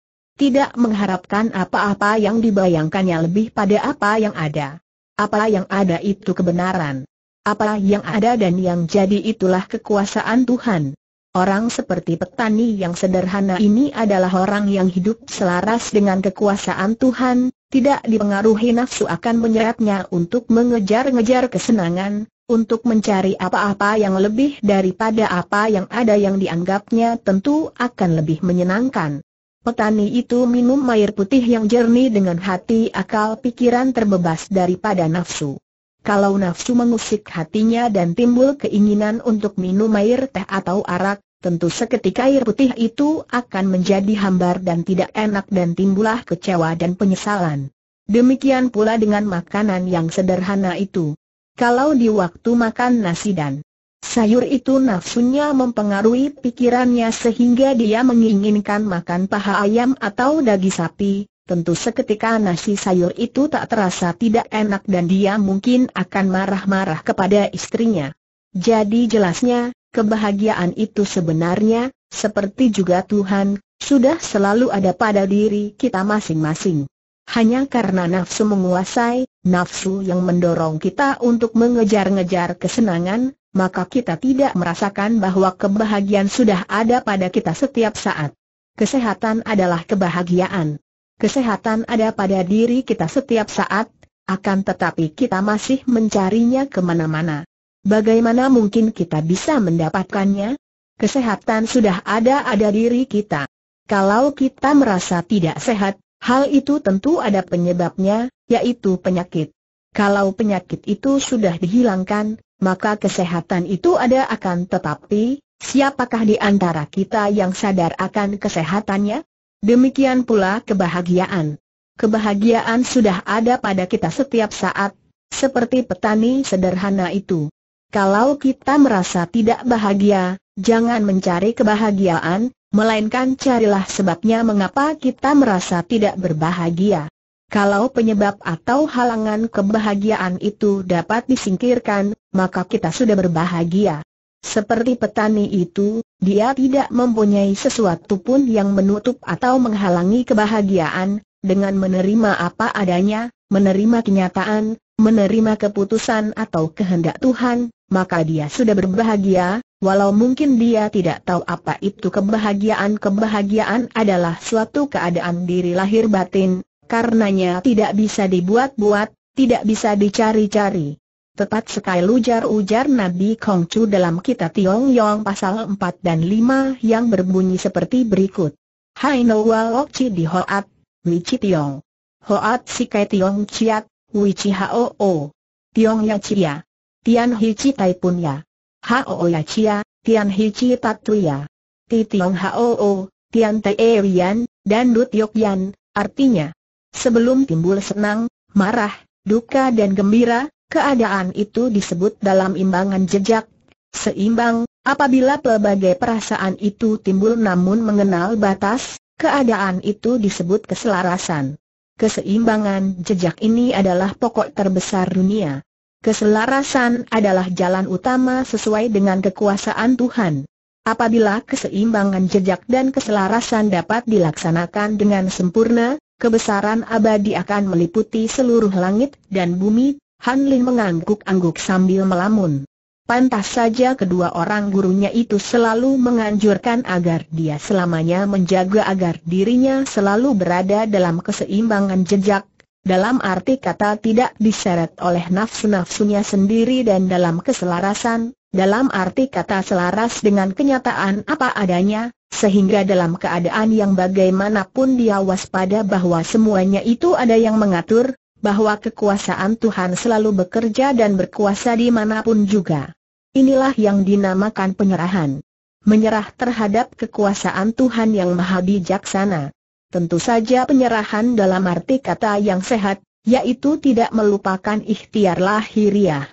Tidak mengharapkan apa-apa yang dibayangkannya lebih pada apa yang ada. Apa yang ada itu kebenaran. Apa yang ada dan yang jadi itulah kekuasaan Tuhan. Orang seperti petani yang sederhana ini adalah orang yang hidup selaras dengan kekuasaan Tuhan, tidak dipengaruhi nafsu akan menyeretnya untuk mengejar-ngejar kesenangan, untuk mencari apa-apa yang lebih daripada apa yang ada yang dianggapnya tentu akan lebih menyenangkan. Petani itu minum air putih yang jernih dengan hati akal pikiran terbebas daripada nafsu. Kalau nafsu mengusik hatinya dan timbul keinginan untuk minum air teh atau arak, tentu seketika air putih itu akan menjadi hambar dan tidak enak dan timbullah kecewa dan penyesalan. Demikian pula dengan makanan yang sederhana itu. Kalau di waktu makan nasi dan sayur itu nafsunya mempengaruhi pikirannya sehingga dia menginginkan makan paha ayam atau daging sapi, Tentu seketika nasi sayur itu tak terasa tidak enak dan dia mungkin akan marah-marah kepada istrinya. Jadi jelasnya, kebahagiaan itu sebenarnya, seperti juga Tuhan, sudah selalu ada pada diri kita masing-masing. Hanya karena nafsu menguasai, nafsu yang mendorong kita untuk mengejar-ngejar kesenangan, maka kita tidak merasakan bahwa kebahagiaan sudah ada pada kita setiap saat. Kesehatan adalah kebahagiaan. Kesehatan ada pada diri kita setiap saat, akan tetapi kita masih mencarinya kemana-mana. Bagaimana mungkin kita bisa mendapatkannya? Kesehatan sudah ada ada diri kita. Kalau kita merasa tidak sehat, hal itu tentu ada penyebabnya, yaitu penyakit. Kalau penyakit itu sudah dihilangkan, maka kesehatan itu ada akan tetapi, siapakah di antara kita yang sadar akan kesehatannya? Demikian pula kebahagiaan. Kebahagiaan sudah ada pada kita setiap saat, seperti petani sederhana itu. Kalau kita merasa tidak bahagia, jangan mencari kebahagiaan, melainkan carilah sebabnya mengapa kita merasa tidak berbahagia. Kalau penyebab atau halangan kebahagiaan itu dapat disingkirkan, maka kita sudah berbahagia. Seperti petani itu, dia tidak mempunyai sesuatu pun yang menutup atau menghalangi kebahagiaan, dengan menerima apa adanya, menerima kenyataan, menerima keputusan atau kehendak Tuhan, maka dia sudah berbahagia, walau mungkin dia tidak tahu apa itu kebahagiaan. Kebahagiaan adalah suatu keadaan diri lahir batin, karenanya tidak bisa dibuat-buat, tidak bisa dicari-cari. Tepat sekali ujar-ujar Nabi Kongcu dalam kitab Tiong Yong pasal 4 dan 5 yang berbunyi seperti berikut. Hai no walok chi di hoat, wichi tiong. Hoat si kai tiong ciat, wichi hao o. Tiong ya cia. Ya. Tian hi chi tai pun ya. Hao ya cia, ya. tian hi chi Tu ya. Ti tiong hoo, o, tian tai e Rian, dan dut yok yan, artinya. Sebelum timbul senang, marah, duka dan gembira, Keadaan itu disebut dalam imbangan jejak. Seimbang, apabila pelbagai perasaan itu timbul namun mengenal batas, keadaan itu disebut keselarasan. Keseimbangan jejak ini adalah pokok terbesar dunia. Keselarasan adalah jalan utama sesuai dengan kekuasaan Tuhan. Apabila keseimbangan jejak dan keselarasan dapat dilaksanakan dengan sempurna, kebesaran abadi akan meliputi seluruh langit dan bumi, Han Lin mengangguk-angguk sambil melamun. Pantas saja kedua orang gurunya itu selalu menganjurkan agar dia selamanya menjaga agar dirinya selalu berada dalam keseimbangan jejak, dalam arti kata tidak diseret oleh nafsu-nafsunya sendiri dan dalam keselarasan, dalam arti kata selaras dengan kenyataan apa adanya, sehingga dalam keadaan yang bagaimanapun dia waspada bahwa semuanya itu ada yang mengatur, bahwa kekuasaan Tuhan selalu bekerja dan berkuasa di manapun juga. Inilah yang dinamakan penyerahan. Menyerah terhadap kekuasaan Tuhan yang maha bijaksana. Tentu saja penyerahan dalam arti kata yang sehat, yaitu tidak melupakan ikhtiar lahiriah.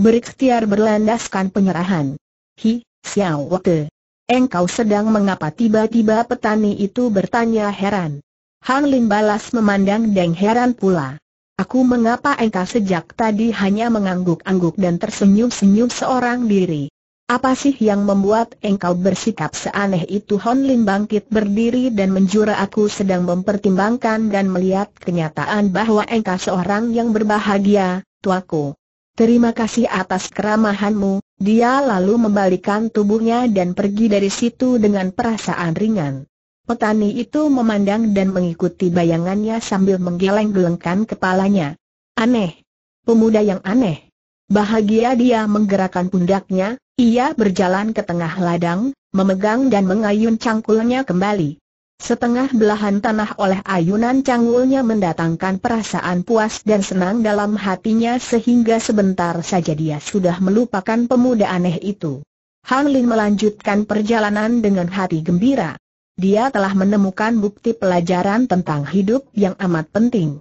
Berikhtiar berlandaskan penyerahan. Hi, Xiao Te, Engkau sedang mengapa tiba-tiba petani itu bertanya heran. Hang Lin balas memandang Deng heran pula. Aku mengapa engkau sejak tadi hanya mengangguk-angguk dan tersenyum-senyum seorang diri? Apa sih yang membuat engkau bersikap seaneh itu? Hon Lin bangkit berdiri dan menjura aku sedang mempertimbangkan dan melihat kenyataan bahwa engkau seorang yang berbahagia, tuaku. Terima kasih atas keramahanmu, dia lalu membalikkan tubuhnya dan pergi dari situ dengan perasaan ringan. Petani itu memandang dan mengikuti bayangannya sambil menggeleng-gelengkan kepalanya. Aneh. Pemuda yang aneh. Bahagia dia menggerakkan pundaknya, ia berjalan ke tengah ladang, memegang dan mengayun cangkulnya kembali. Setengah belahan tanah oleh ayunan cangkulnya mendatangkan perasaan puas dan senang dalam hatinya sehingga sebentar saja dia sudah melupakan pemuda aneh itu. Han Lin melanjutkan perjalanan dengan hati gembira dia telah menemukan bukti pelajaran tentang hidup yang amat penting.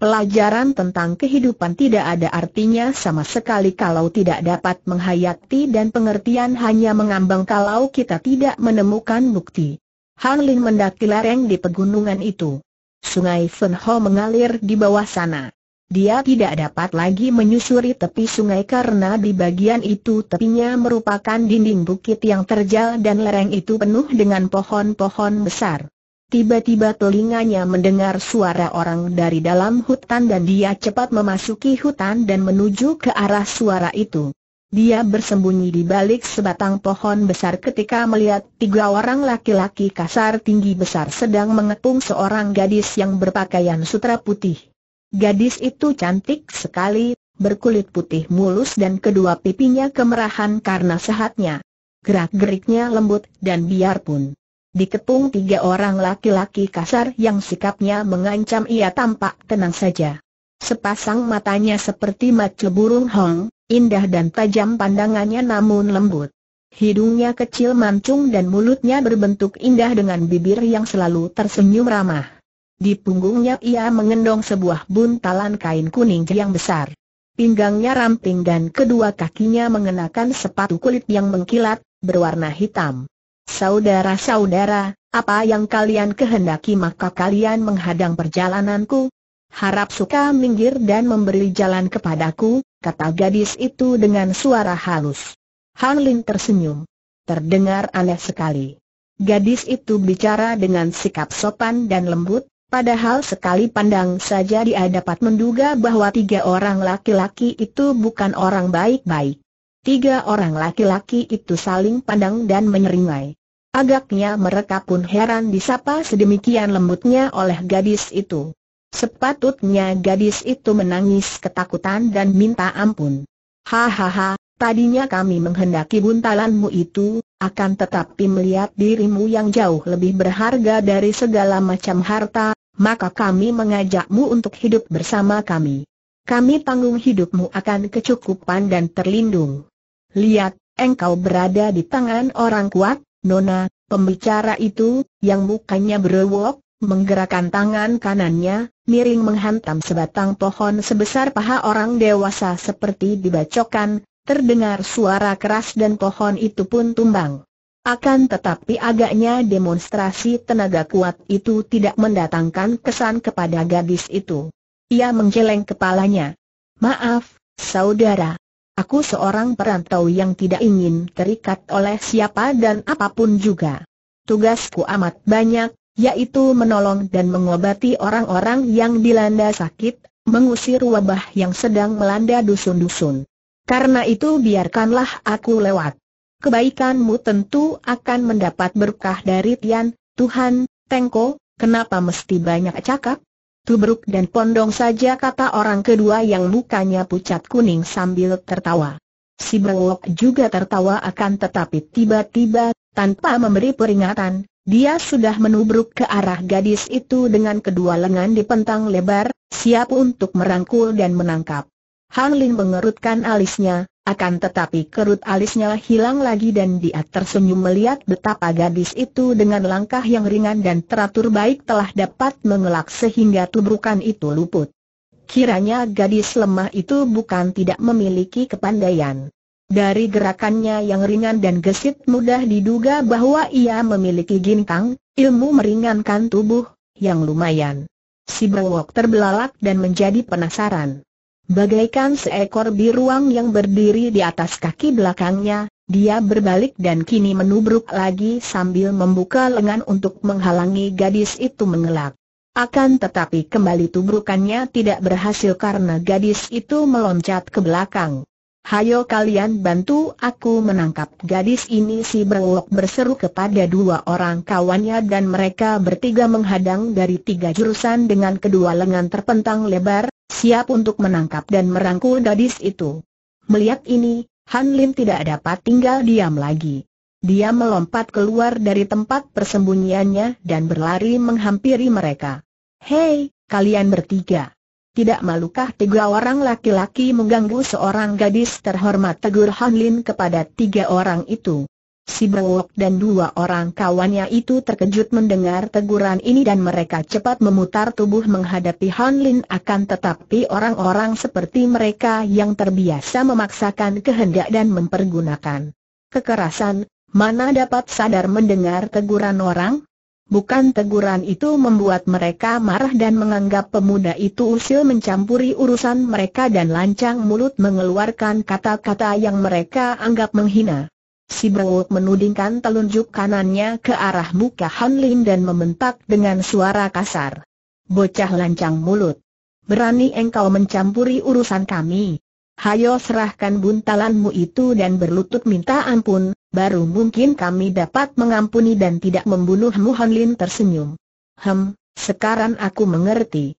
Pelajaran tentang kehidupan tidak ada artinya sama sekali kalau tidak dapat menghayati dan pengertian hanya mengambang kalau kita tidak menemukan bukti. Han Lin mendaki lereng di pegunungan itu. Sungai Fenho mengalir di bawah sana. Dia tidak dapat lagi menyusuri tepi sungai karena di bagian itu tepinya merupakan dinding bukit yang terjal dan lereng itu penuh dengan pohon-pohon besar. Tiba-tiba telinganya mendengar suara orang dari dalam hutan dan dia cepat memasuki hutan dan menuju ke arah suara itu. Dia bersembunyi di balik sebatang pohon besar ketika melihat tiga orang laki-laki kasar tinggi besar sedang mengepung seorang gadis yang berpakaian sutra putih. Gadis itu cantik sekali, berkulit putih mulus dan kedua pipinya kemerahan karena sehatnya. Gerak-geriknya lembut dan biarpun dikepung tiga orang laki-laki kasar yang sikapnya mengancam ia tampak tenang saja. Sepasang matanya seperti mata burung hong, indah dan tajam pandangannya namun lembut. Hidungnya kecil mancung dan mulutnya berbentuk indah dengan bibir yang selalu tersenyum ramah. Di punggungnya ia mengendong sebuah buntalan kain kuning yang besar. Pinggangnya ramping dan kedua kakinya mengenakan sepatu kulit yang mengkilat, berwarna hitam. Saudara-saudara, apa yang kalian kehendaki maka kalian menghadang perjalananku? Harap suka minggir dan memberi jalan kepadaku, kata gadis itu dengan suara halus. Han tersenyum. Terdengar aneh sekali. Gadis itu bicara dengan sikap sopan dan lembut, Padahal sekali pandang saja dia dapat menduga bahwa tiga orang laki-laki itu bukan orang baik-baik. Tiga orang laki-laki itu saling pandang dan menyeringai. Agaknya mereka pun heran disapa sedemikian lembutnya oleh gadis itu. Sepatutnya gadis itu menangis ketakutan dan minta ampun. Hahaha, tadinya kami menghendaki buntalanmu itu, akan tetapi melihat dirimu yang jauh lebih berharga dari segala macam harta, maka kami mengajakmu untuk hidup bersama kami. Kami tanggung hidupmu akan kecukupan dan terlindung. Lihat, engkau berada di tangan orang kuat, Nona, pembicara itu, yang mukanya berwok, menggerakkan tangan kanannya, miring menghantam sebatang pohon sebesar paha orang dewasa seperti dibacokan, terdengar suara keras dan pohon itu pun tumbang. Akan tetapi agaknya demonstrasi tenaga kuat itu tidak mendatangkan kesan kepada gadis itu. Ia menggeleng kepalanya. Maaf, saudara. Aku seorang perantau yang tidak ingin terikat oleh siapa dan apapun juga. Tugasku amat banyak, yaitu menolong dan mengobati orang-orang yang dilanda sakit, mengusir wabah yang sedang melanda dusun-dusun. Karena itu biarkanlah aku lewat. Kebaikanmu tentu akan mendapat berkah dari Tian, Tuhan, Tengko, kenapa mesti banyak cakap? Tubruk dan Pondong saja kata orang kedua yang mukanya pucat kuning sambil tertawa. Si Brewok juga tertawa akan tetapi tiba-tiba, tanpa memberi peringatan, dia sudah menubruk ke arah gadis itu dengan kedua lengan dipentang lebar, siap untuk merangkul dan menangkap. Han Lin mengerutkan alisnya, akan tetapi kerut alisnya hilang lagi dan dia tersenyum melihat betapa gadis itu dengan langkah yang ringan dan teratur baik telah dapat mengelak sehingga tubrukan itu luput. Kiranya gadis lemah itu bukan tidak memiliki kepandaian. Dari gerakannya yang ringan dan gesit mudah diduga bahwa ia memiliki ginkang, ilmu meringankan tubuh, yang lumayan. Si Brewok terbelalak dan menjadi penasaran. Bagaikan seekor biruang yang berdiri di atas kaki belakangnya, dia berbalik dan kini menubruk lagi sambil membuka lengan untuk menghalangi gadis itu mengelak. Akan tetapi kembali tubrukannya tidak berhasil karena gadis itu meloncat ke belakang hayo kalian bantu aku menangkap gadis ini si Brewok berseru kepada dua orang kawannya dan mereka bertiga menghadang dari tiga jurusan dengan kedua lengan terpentang lebar, siap untuk menangkap dan merangkul gadis itu. Melihat ini, Han Lin tidak dapat tinggal diam lagi. Dia melompat keluar dari tempat persembunyiannya dan berlari menghampiri mereka. Hei, kalian bertiga! Tidak malukah tiga orang laki-laki mengganggu seorang gadis terhormat tegur Han Lin kepada tiga orang itu? Si Bowok dan dua orang kawannya itu terkejut mendengar teguran ini dan mereka cepat memutar tubuh menghadapi Han Lin akan tetapi orang-orang seperti mereka yang terbiasa memaksakan kehendak dan mempergunakan kekerasan, mana dapat sadar mendengar teguran orang? Bukan teguran itu membuat mereka marah dan menganggap pemuda itu usil mencampuri urusan mereka dan lancang mulut mengeluarkan kata-kata yang mereka anggap menghina. Si Brewok menudingkan telunjuk kanannya ke arah muka Han Lin dan membentak dengan suara kasar. Bocah lancang mulut. Berani engkau mencampuri urusan kami. Hayo serahkan buntalanmu itu dan berlutut minta ampun, baru mungkin kami dapat mengampuni dan tidak membunuhmu Han tersenyum. Hem, sekarang aku mengerti.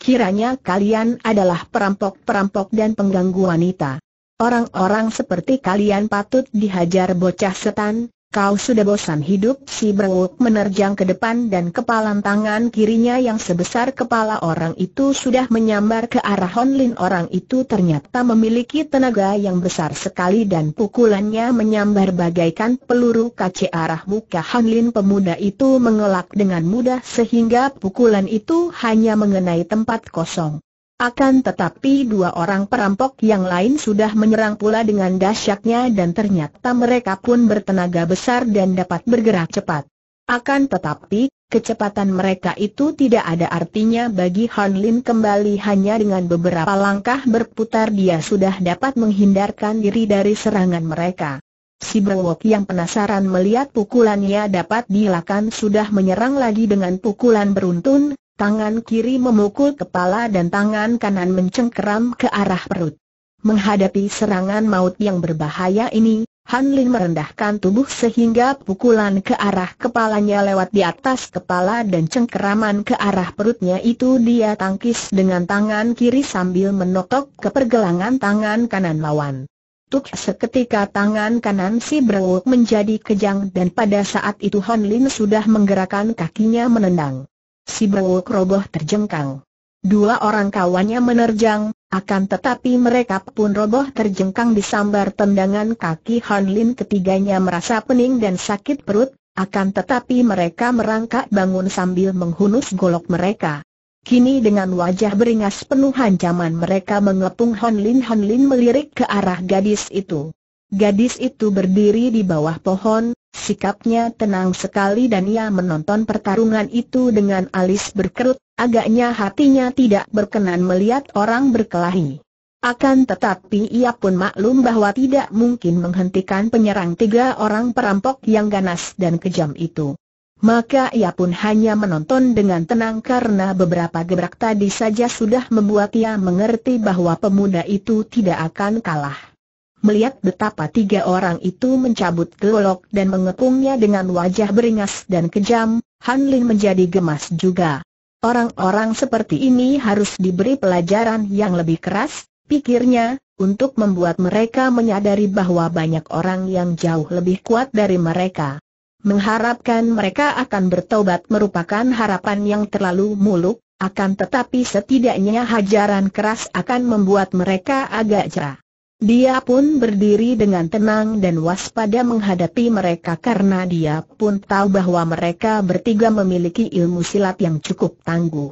Kiranya kalian adalah perampok-perampok dan pengganggu wanita. Orang-orang seperti kalian patut dihajar bocah setan, Kau sudah bosan hidup si Brewok menerjang ke depan dan kepalan tangan kirinya yang sebesar kepala orang itu sudah menyambar ke arah Lin. orang itu ternyata memiliki tenaga yang besar sekali dan pukulannya menyambar bagaikan peluru kaca arah muka Lin pemuda itu mengelak dengan mudah sehingga pukulan itu hanya mengenai tempat kosong. Akan tetapi dua orang perampok yang lain sudah menyerang pula dengan dahsyatnya dan ternyata mereka pun bertenaga besar dan dapat bergerak cepat. Akan tetapi, kecepatan mereka itu tidak ada artinya bagi Han Lin kembali hanya dengan beberapa langkah berputar dia sudah dapat menghindarkan diri dari serangan mereka. Si Brewok yang penasaran melihat pukulannya dapat dilakukan sudah menyerang lagi dengan pukulan beruntun, Tangan kiri memukul kepala dan tangan kanan mencengkeram ke arah perut. Menghadapi serangan maut yang berbahaya ini, Han Lin merendahkan tubuh sehingga pukulan ke arah kepalanya lewat di atas kepala dan cengkeraman ke arah perutnya itu dia tangkis dengan tangan kiri sambil menotok ke pergelangan tangan kanan lawan. Tuk seketika tangan kanan si Brewok menjadi kejang dan pada saat itu Han Lin sudah menggerakkan kakinya menendang. Si Bowok roboh terjengkang. Dua orang kawannya menerjang, akan tetapi mereka pun roboh terjengkang disambar tendangan kaki Han Lin ketiganya merasa pening dan sakit perut, akan tetapi mereka merangkak bangun sambil menghunus golok mereka. Kini dengan wajah beringas penuh ancaman mereka mengepung Han Lin Han Lin melirik ke arah gadis itu. Gadis itu berdiri di bawah pohon, Sikapnya tenang sekali dan ia menonton pertarungan itu dengan alis berkerut, agaknya hatinya tidak berkenan melihat orang berkelahi. Akan tetapi ia pun maklum bahwa tidak mungkin menghentikan penyerang tiga orang perampok yang ganas dan kejam itu. Maka ia pun hanya menonton dengan tenang karena beberapa gebrak tadi saja sudah membuat ia mengerti bahwa pemuda itu tidak akan kalah melihat betapa tiga orang itu mencabut golok dan mengepungnya dengan wajah beringas dan kejam, Han Lin menjadi gemas juga. Orang-orang seperti ini harus diberi pelajaran yang lebih keras, pikirnya, untuk membuat mereka menyadari bahwa banyak orang yang jauh lebih kuat dari mereka. Mengharapkan mereka akan bertobat merupakan harapan yang terlalu muluk, akan tetapi setidaknya hajaran keras akan membuat mereka agak cerah. Dia pun berdiri dengan tenang dan waspada menghadapi mereka karena dia pun tahu bahwa mereka bertiga memiliki ilmu silat yang cukup tangguh.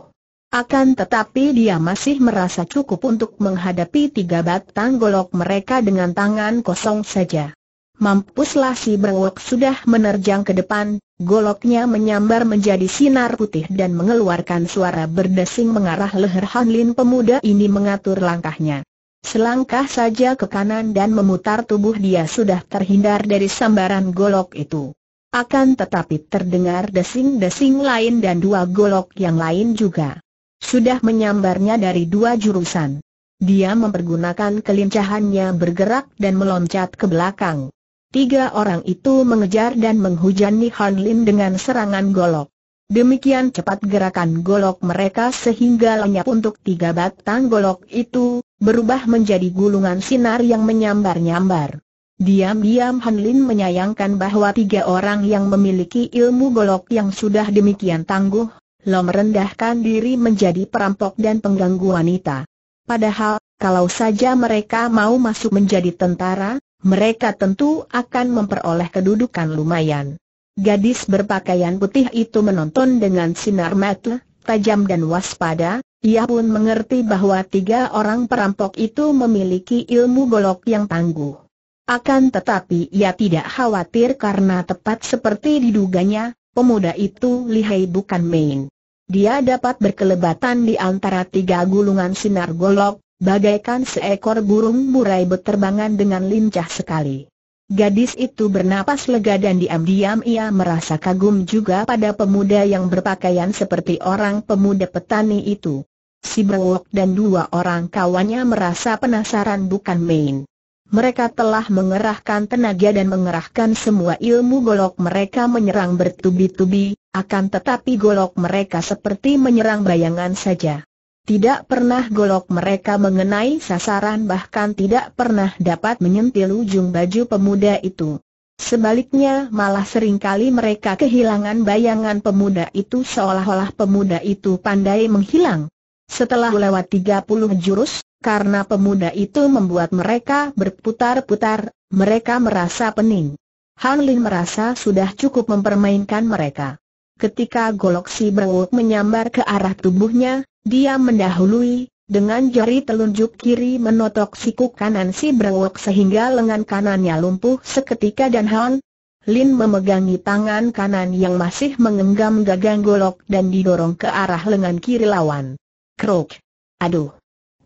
Akan tetapi dia masih merasa cukup untuk menghadapi tiga batang golok mereka dengan tangan kosong saja. Mampuslah si berwok sudah menerjang ke depan, goloknya menyambar menjadi sinar putih dan mengeluarkan suara berdesing mengarah leher Hanlin pemuda ini mengatur langkahnya. Selangkah saja ke kanan dan memutar tubuh dia sudah terhindar dari sambaran golok itu. Akan tetapi terdengar desing-desing lain dan dua golok yang lain juga. Sudah menyambarnya dari dua jurusan. Dia mempergunakan kelincahannya bergerak dan meloncat ke belakang. Tiga orang itu mengejar dan menghujani Han Lin dengan serangan golok. Demikian cepat gerakan golok mereka sehingga lenyap untuk tiga batang golok itu, berubah menjadi gulungan sinar yang menyambar-nyambar. Diam-diam Han Lin menyayangkan bahwa tiga orang yang memiliki ilmu golok yang sudah demikian tangguh, lo merendahkan diri menjadi perampok dan pengganggu wanita. Padahal, kalau saja mereka mau masuk menjadi tentara, mereka tentu akan memperoleh kedudukan lumayan. Gadis berpakaian putih itu menonton dengan sinar mata, tajam dan waspada, ia pun mengerti bahwa tiga orang perampok itu memiliki ilmu golok yang tangguh. Akan tetapi ia tidak khawatir karena tepat seperti diduganya, pemuda itu lihai bukan main. Dia dapat berkelebatan di antara tiga gulungan sinar golok, bagaikan seekor burung murai berterbangan dengan lincah sekali. Gadis itu bernapas lega dan diam-diam ia merasa kagum juga pada pemuda yang berpakaian seperti orang pemuda petani itu. Si Brewok dan dua orang kawannya merasa penasaran bukan main. Mereka telah mengerahkan tenaga dan mengerahkan semua ilmu golok mereka menyerang bertubi-tubi, akan tetapi golok mereka seperti menyerang bayangan saja. Tidak pernah golok mereka mengenai sasaran bahkan tidak pernah dapat menyentil ujung baju pemuda itu. Sebaliknya malah seringkali mereka kehilangan bayangan pemuda itu seolah-olah pemuda itu pandai menghilang. Setelah lewat 30 jurus, karena pemuda itu membuat mereka berputar-putar, mereka merasa pening. Han Lin merasa sudah cukup mempermainkan mereka. Ketika golok si Brewok menyambar ke arah tubuhnya, dia mendahului, dengan jari telunjuk kiri menotok siku kanan si Brewok sehingga lengan kanannya lumpuh seketika dan Han Lin memegangi tangan kanan yang masih mengenggam gagang golok dan didorong ke arah lengan kiri lawan. Krok. Aduh.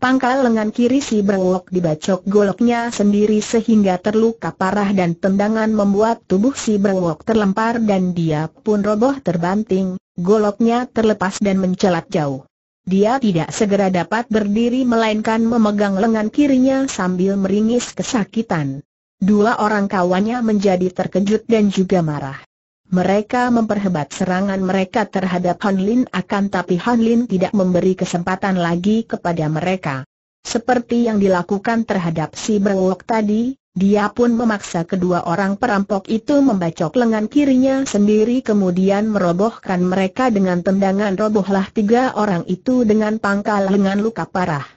Pangkal lengan kiri si Brewok dibacok goloknya sendiri sehingga terluka parah dan tendangan membuat tubuh si Brewok terlempar dan dia pun roboh terbanting, goloknya terlepas dan mencelat jauh. Dia tidak segera dapat berdiri melainkan memegang lengan kirinya sambil meringis kesakitan. Dua orang kawannya menjadi terkejut dan juga marah. Mereka memperhebat serangan mereka terhadap Han Lin akan tapi Han Lin tidak memberi kesempatan lagi kepada mereka. Seperti yang dilakukan terhadap si Brewok tadi, dia pun memaksa kedua orang perampok itu membacok lengan kirinya sendiri kemudian merobohkan mereka dengan tendangan robohlah tiga orang itu dengan pangkal lengan luka parah.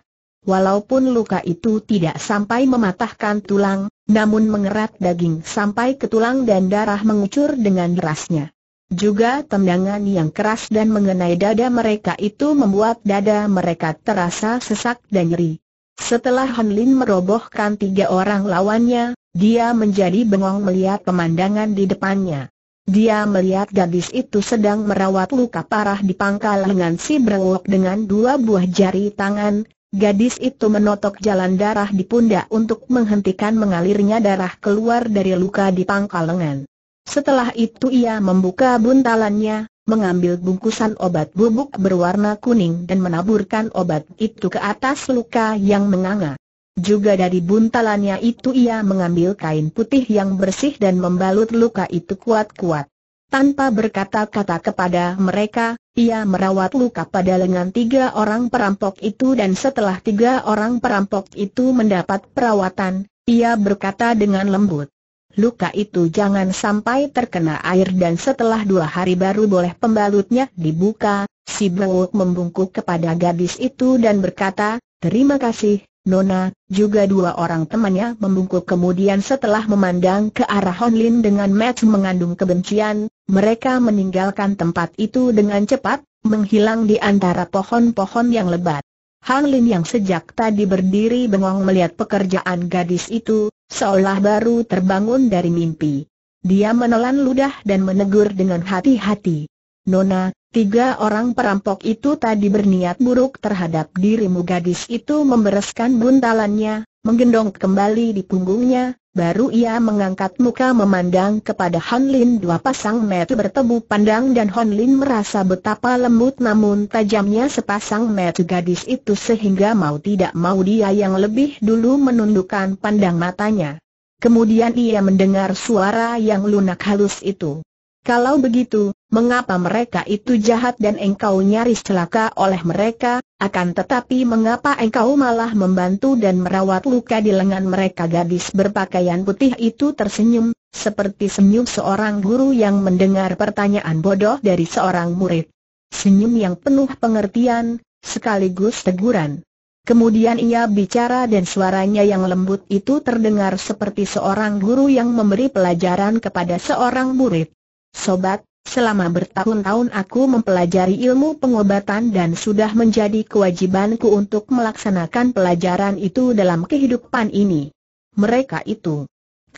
Walaupun luka itu tidak sampai mematahkan tulang, namun mengerat daging sampai ke tulang dan darah mengucur dengan derasnya. Juga tendangan yang keras dan mengenai dada mereka itu membuat dada mereka terasa sesak dan nyeri. Setelah Han Lin merobohkan tiga orang lawannya, dia menjadi bengong melihat pemandangan di depannya. Dia melihat gadis itu sedang merawat luka parah di pangkal lengan si Brewok dengan dua buah jari tangan. Gadis itu menotok jalan darah di pundak untuk menghentikan mengalirnya darah keluar dari luka di pangkal lengan. Setelah itu ia membuka buntalannya, mengambil bungkusan obat bubuk berwarna kuning dan menaburkan obat itu ke atas luka yang menganga. Juga dari buntalannya itu ia mengambil kain putih yang bersih dan membalut luka itu kuat-kuat. Tanpa berkata-kata kepada mereka, ia merawat luka pada lengan tiga orang perampok itu dan setelah tiga orang perampok itu mendapat perawatan, ia berkata dengan lembut luka itu jangan sampai terkena air dan setelah dua hari baru boleh pembalutnya dibuka. Si Bawok membungkuk kepada gadis itu dan berkata, terima kasih, Nona, juga dua orang temannya membungkuk kemudian setelah memandang ke arah Honlin dengan match mengandung kebencian, mereka meninggalkan tempat itu dengan cepat, menghilang di antara pohon-pohon yang lebat. Hang Lin yang sejak tadi berdiri bengong melihat pekerjaan gadis itu, seolah baru terbangun dari mimpi. Dia menelan ludah dan menegur dengan hati-hati. Nona, Tiga orang perampok itu tadi berniat buruk terhadap dirimu gadis itu membereskan buntalannya, menggendong kembali di punggungnya, baru ia mengangkat muka memandang kepada Han Lin dua pasang mata bertemu pandang dan Han Lin merasa betapa lembut namun tajamnya sepasang mata gadis itu sehingga mau tidak mau dia yang lebih dulu menundukkan pandang matanya. Kemudian ia mendengar suara yang lunak halus itu. Kalau begitu, mengapa mereka itu jahat dan engkau nyaris celaka oleh mereka, akan tetapi mengapa engkau malah membantu dan merawat luka di lengan mereka gadis berpakaian putih itu tersenyum, seperti senyum seorang guru yang mendengar pertanyaan bodoh dari seorang murid. Senyum yang penuh pengertian, sekaligus teguran. Kemudian ia bicara dan suaranya yang lembut itu terdengar seperti seorang guru yang memberi pelajaran kepada seorang murid. Sobat, selama bertahun-tahun aku mempelajari ilmu pengobatan dan sudah menjadi kewajibanku untuk melaksanakan pelajaran itu dalam kehidupan ini. Mereka itu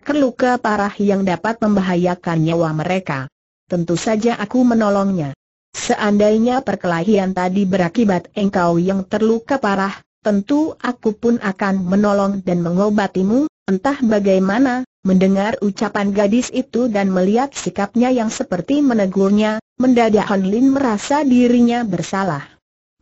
terluka parah yang dapat membahayakan nyawa mereka. Tentu saja aku menolongnya. Seandainya perkelahian tadi berakibat engkau yang terluka parah, tentu aku pun akan menolong dan mengobatimu, entah bagaimana, Mendengar ucapan gadis itu dan melihat sikapnya yang seperti menegurnya, mendadak Han Lin merasa dirinya bersalah.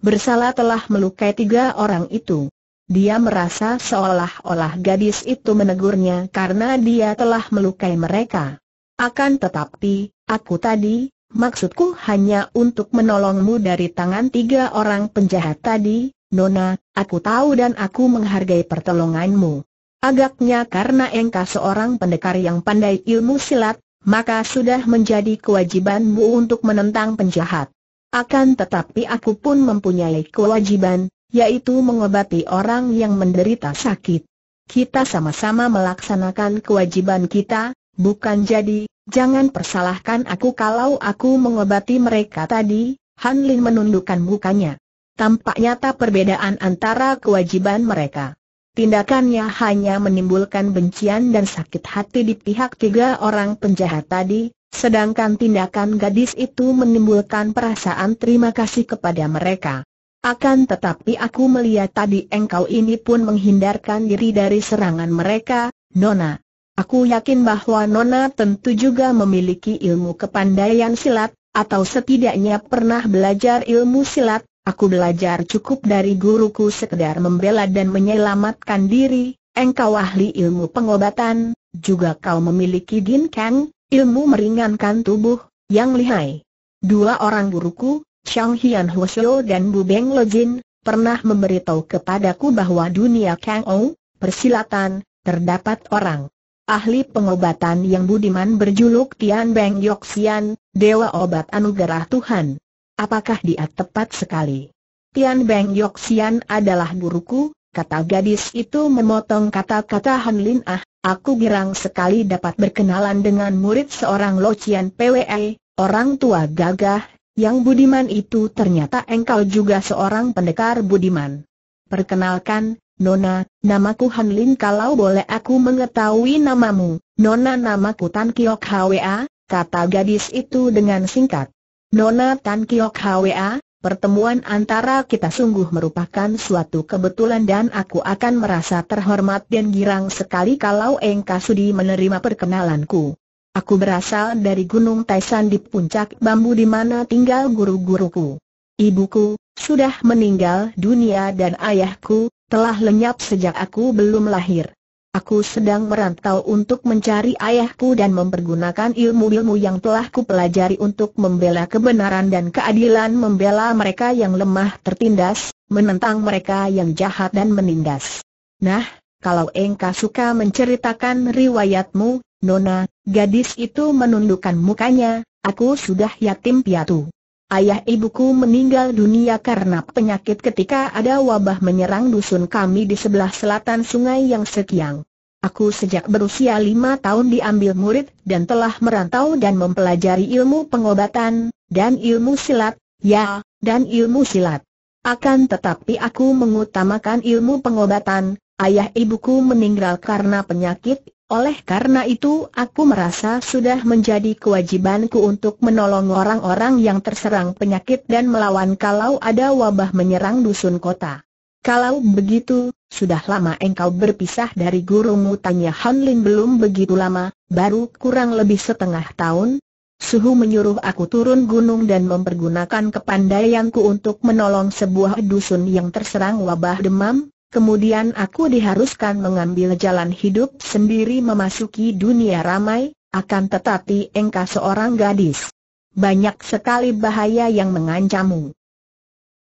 Bersalah telah melukai tiga orang itu. Dia merasa seolah-olah gadis itu menegurnya karena dia telah melukai mereka. Akan tetapi, aku tadi, maksudku hanya untuk menolongmu dari tangan tiga orang penjahat tadi, Nona, aku tahu dan aku menghargai pertolonganmu. Agaknya karena engkau seorang pendekar yang pandai ilmu silat, maka sudah menjadi kewajibanmu untuk menentang penjahat. Akan tetapi aku pun mempunyai kewajiban, yaitu mengobati orang yang menderita sakit. Kita sama-sama melaksanakan kewajiban kita, bukan jadi, jangan persalahkan aku kalau aku mengobati mereka tadi, Han Lin menundukkan mukanya. Tampaknya tak perbedaan antara kewajiban mereka. Tindakannya hanya menimbulkan bencian dan sakit hati di pihak tiga orang penjahat tadi, sedangkan tindakan gadis itu menimbulkan perasaan terima kasih kepada mereka. Akan tetapi aku melihat tadi engkau ini pun menghindarkan diri dari serangan mereka, Nona. Aku yakin bahwa Nona tentu juga memiliki ilmu kepandaian silat, atau setidaknya pernah belajar ilmu silat, Aku belajar cukup dari guruku sekedar membela dan menyelamatkan diri, engkau ahli ilmu pengobatan, juga kau memiliki Gin Kang, ilmu meringankan tubuh, yang lihai. Dua orang guruku, Chang Hian Huosyo dan Bu Beng Lo Jin, pernah memberitahu kepadaku bahwa dunia Kang Ou, persilatan, terdapat orang ahli pengobatan yang budiman berjuluk Tian Beng Yoxian, Dewa Obat Anugerah Tuhan. Apakah dia tepat sekali? Tian Beng Yok Sian adalah guruku, kata gadis itu memotong kata-kata Han Lin Ah, aku girang sekali dapat berkenalan dengan murid seorang Lo Cian PWE, orang tua gagah, yang budiman itu ternyata engkau juga seorang pendekar budiman. Perkenalkan, Nona, namaku Han Lin kalau boleh aku mengetahui namamu, Nona namaku Tan Kiok Hwa, kata gadis itu dengan singkat. Nona Tan Kiok Hwa, pertemuan antara kita sungguh merupakan suatu kebetulan dan aku akan merasa terhormat dan girang sekali kalau engkau Sudi menerima perkenalanku. Aku berasal dari Gunung Taisan di puncak bambu di mana tinggal guru-guruku. Ibuku, sudah meninggal dunia dan ayahku, telah lenyap sejak aku belum lahir. Aku sedang merantau untuk mencari ayahku dan mempergunakan ilmu-ilmu yang telah kupelajari untuk membela kebenaran dan keadilan membela mereka yang lemah tertindas, menentang mereka yang jahat dan menindas. Nah, kalau engkau suka menceritakan riwayatmu, Nona, gadis itu menundukkan mukanya, aku sudah yatim piatu. Ayah ibuku meninggal dunia karena penyakit ketika ada wabah menyerang dusun kami di sebelah selatan sungai yang setiang. Aku sejak berusia lima tahun diambil murid dan telah merantau dan mempelajari ilmu pengobatan, dan ilmu silat, ya, dan ilmu silat. Akan tetapi aku mengutamakan ilmu pengobatan, ayah ibuku meninggal karena penyakit oleh karena itu aku merasa sudah menjadi kewajibanku untuk menolong orang-orang yang terserang penyakit dan melawan kalau ada wabah menyerang dusun kota. Kalau begitu, sudah lama engkau berpisah dari gurumu tanya Han Lin belum begitu lama, baru kurang lebih setengah tahun, Suhu menyuruh aku turun gunung dan mempergunakan kepandaianku untuk menolong sebuah dusun yang terserang wabah demam, Kemudian aku diharuskan mengambil jalan hidup sendiri memasuki dunia ramai, akan tetapi engkau seorang gadis. Banyak sekali bahaya yang mengancammu.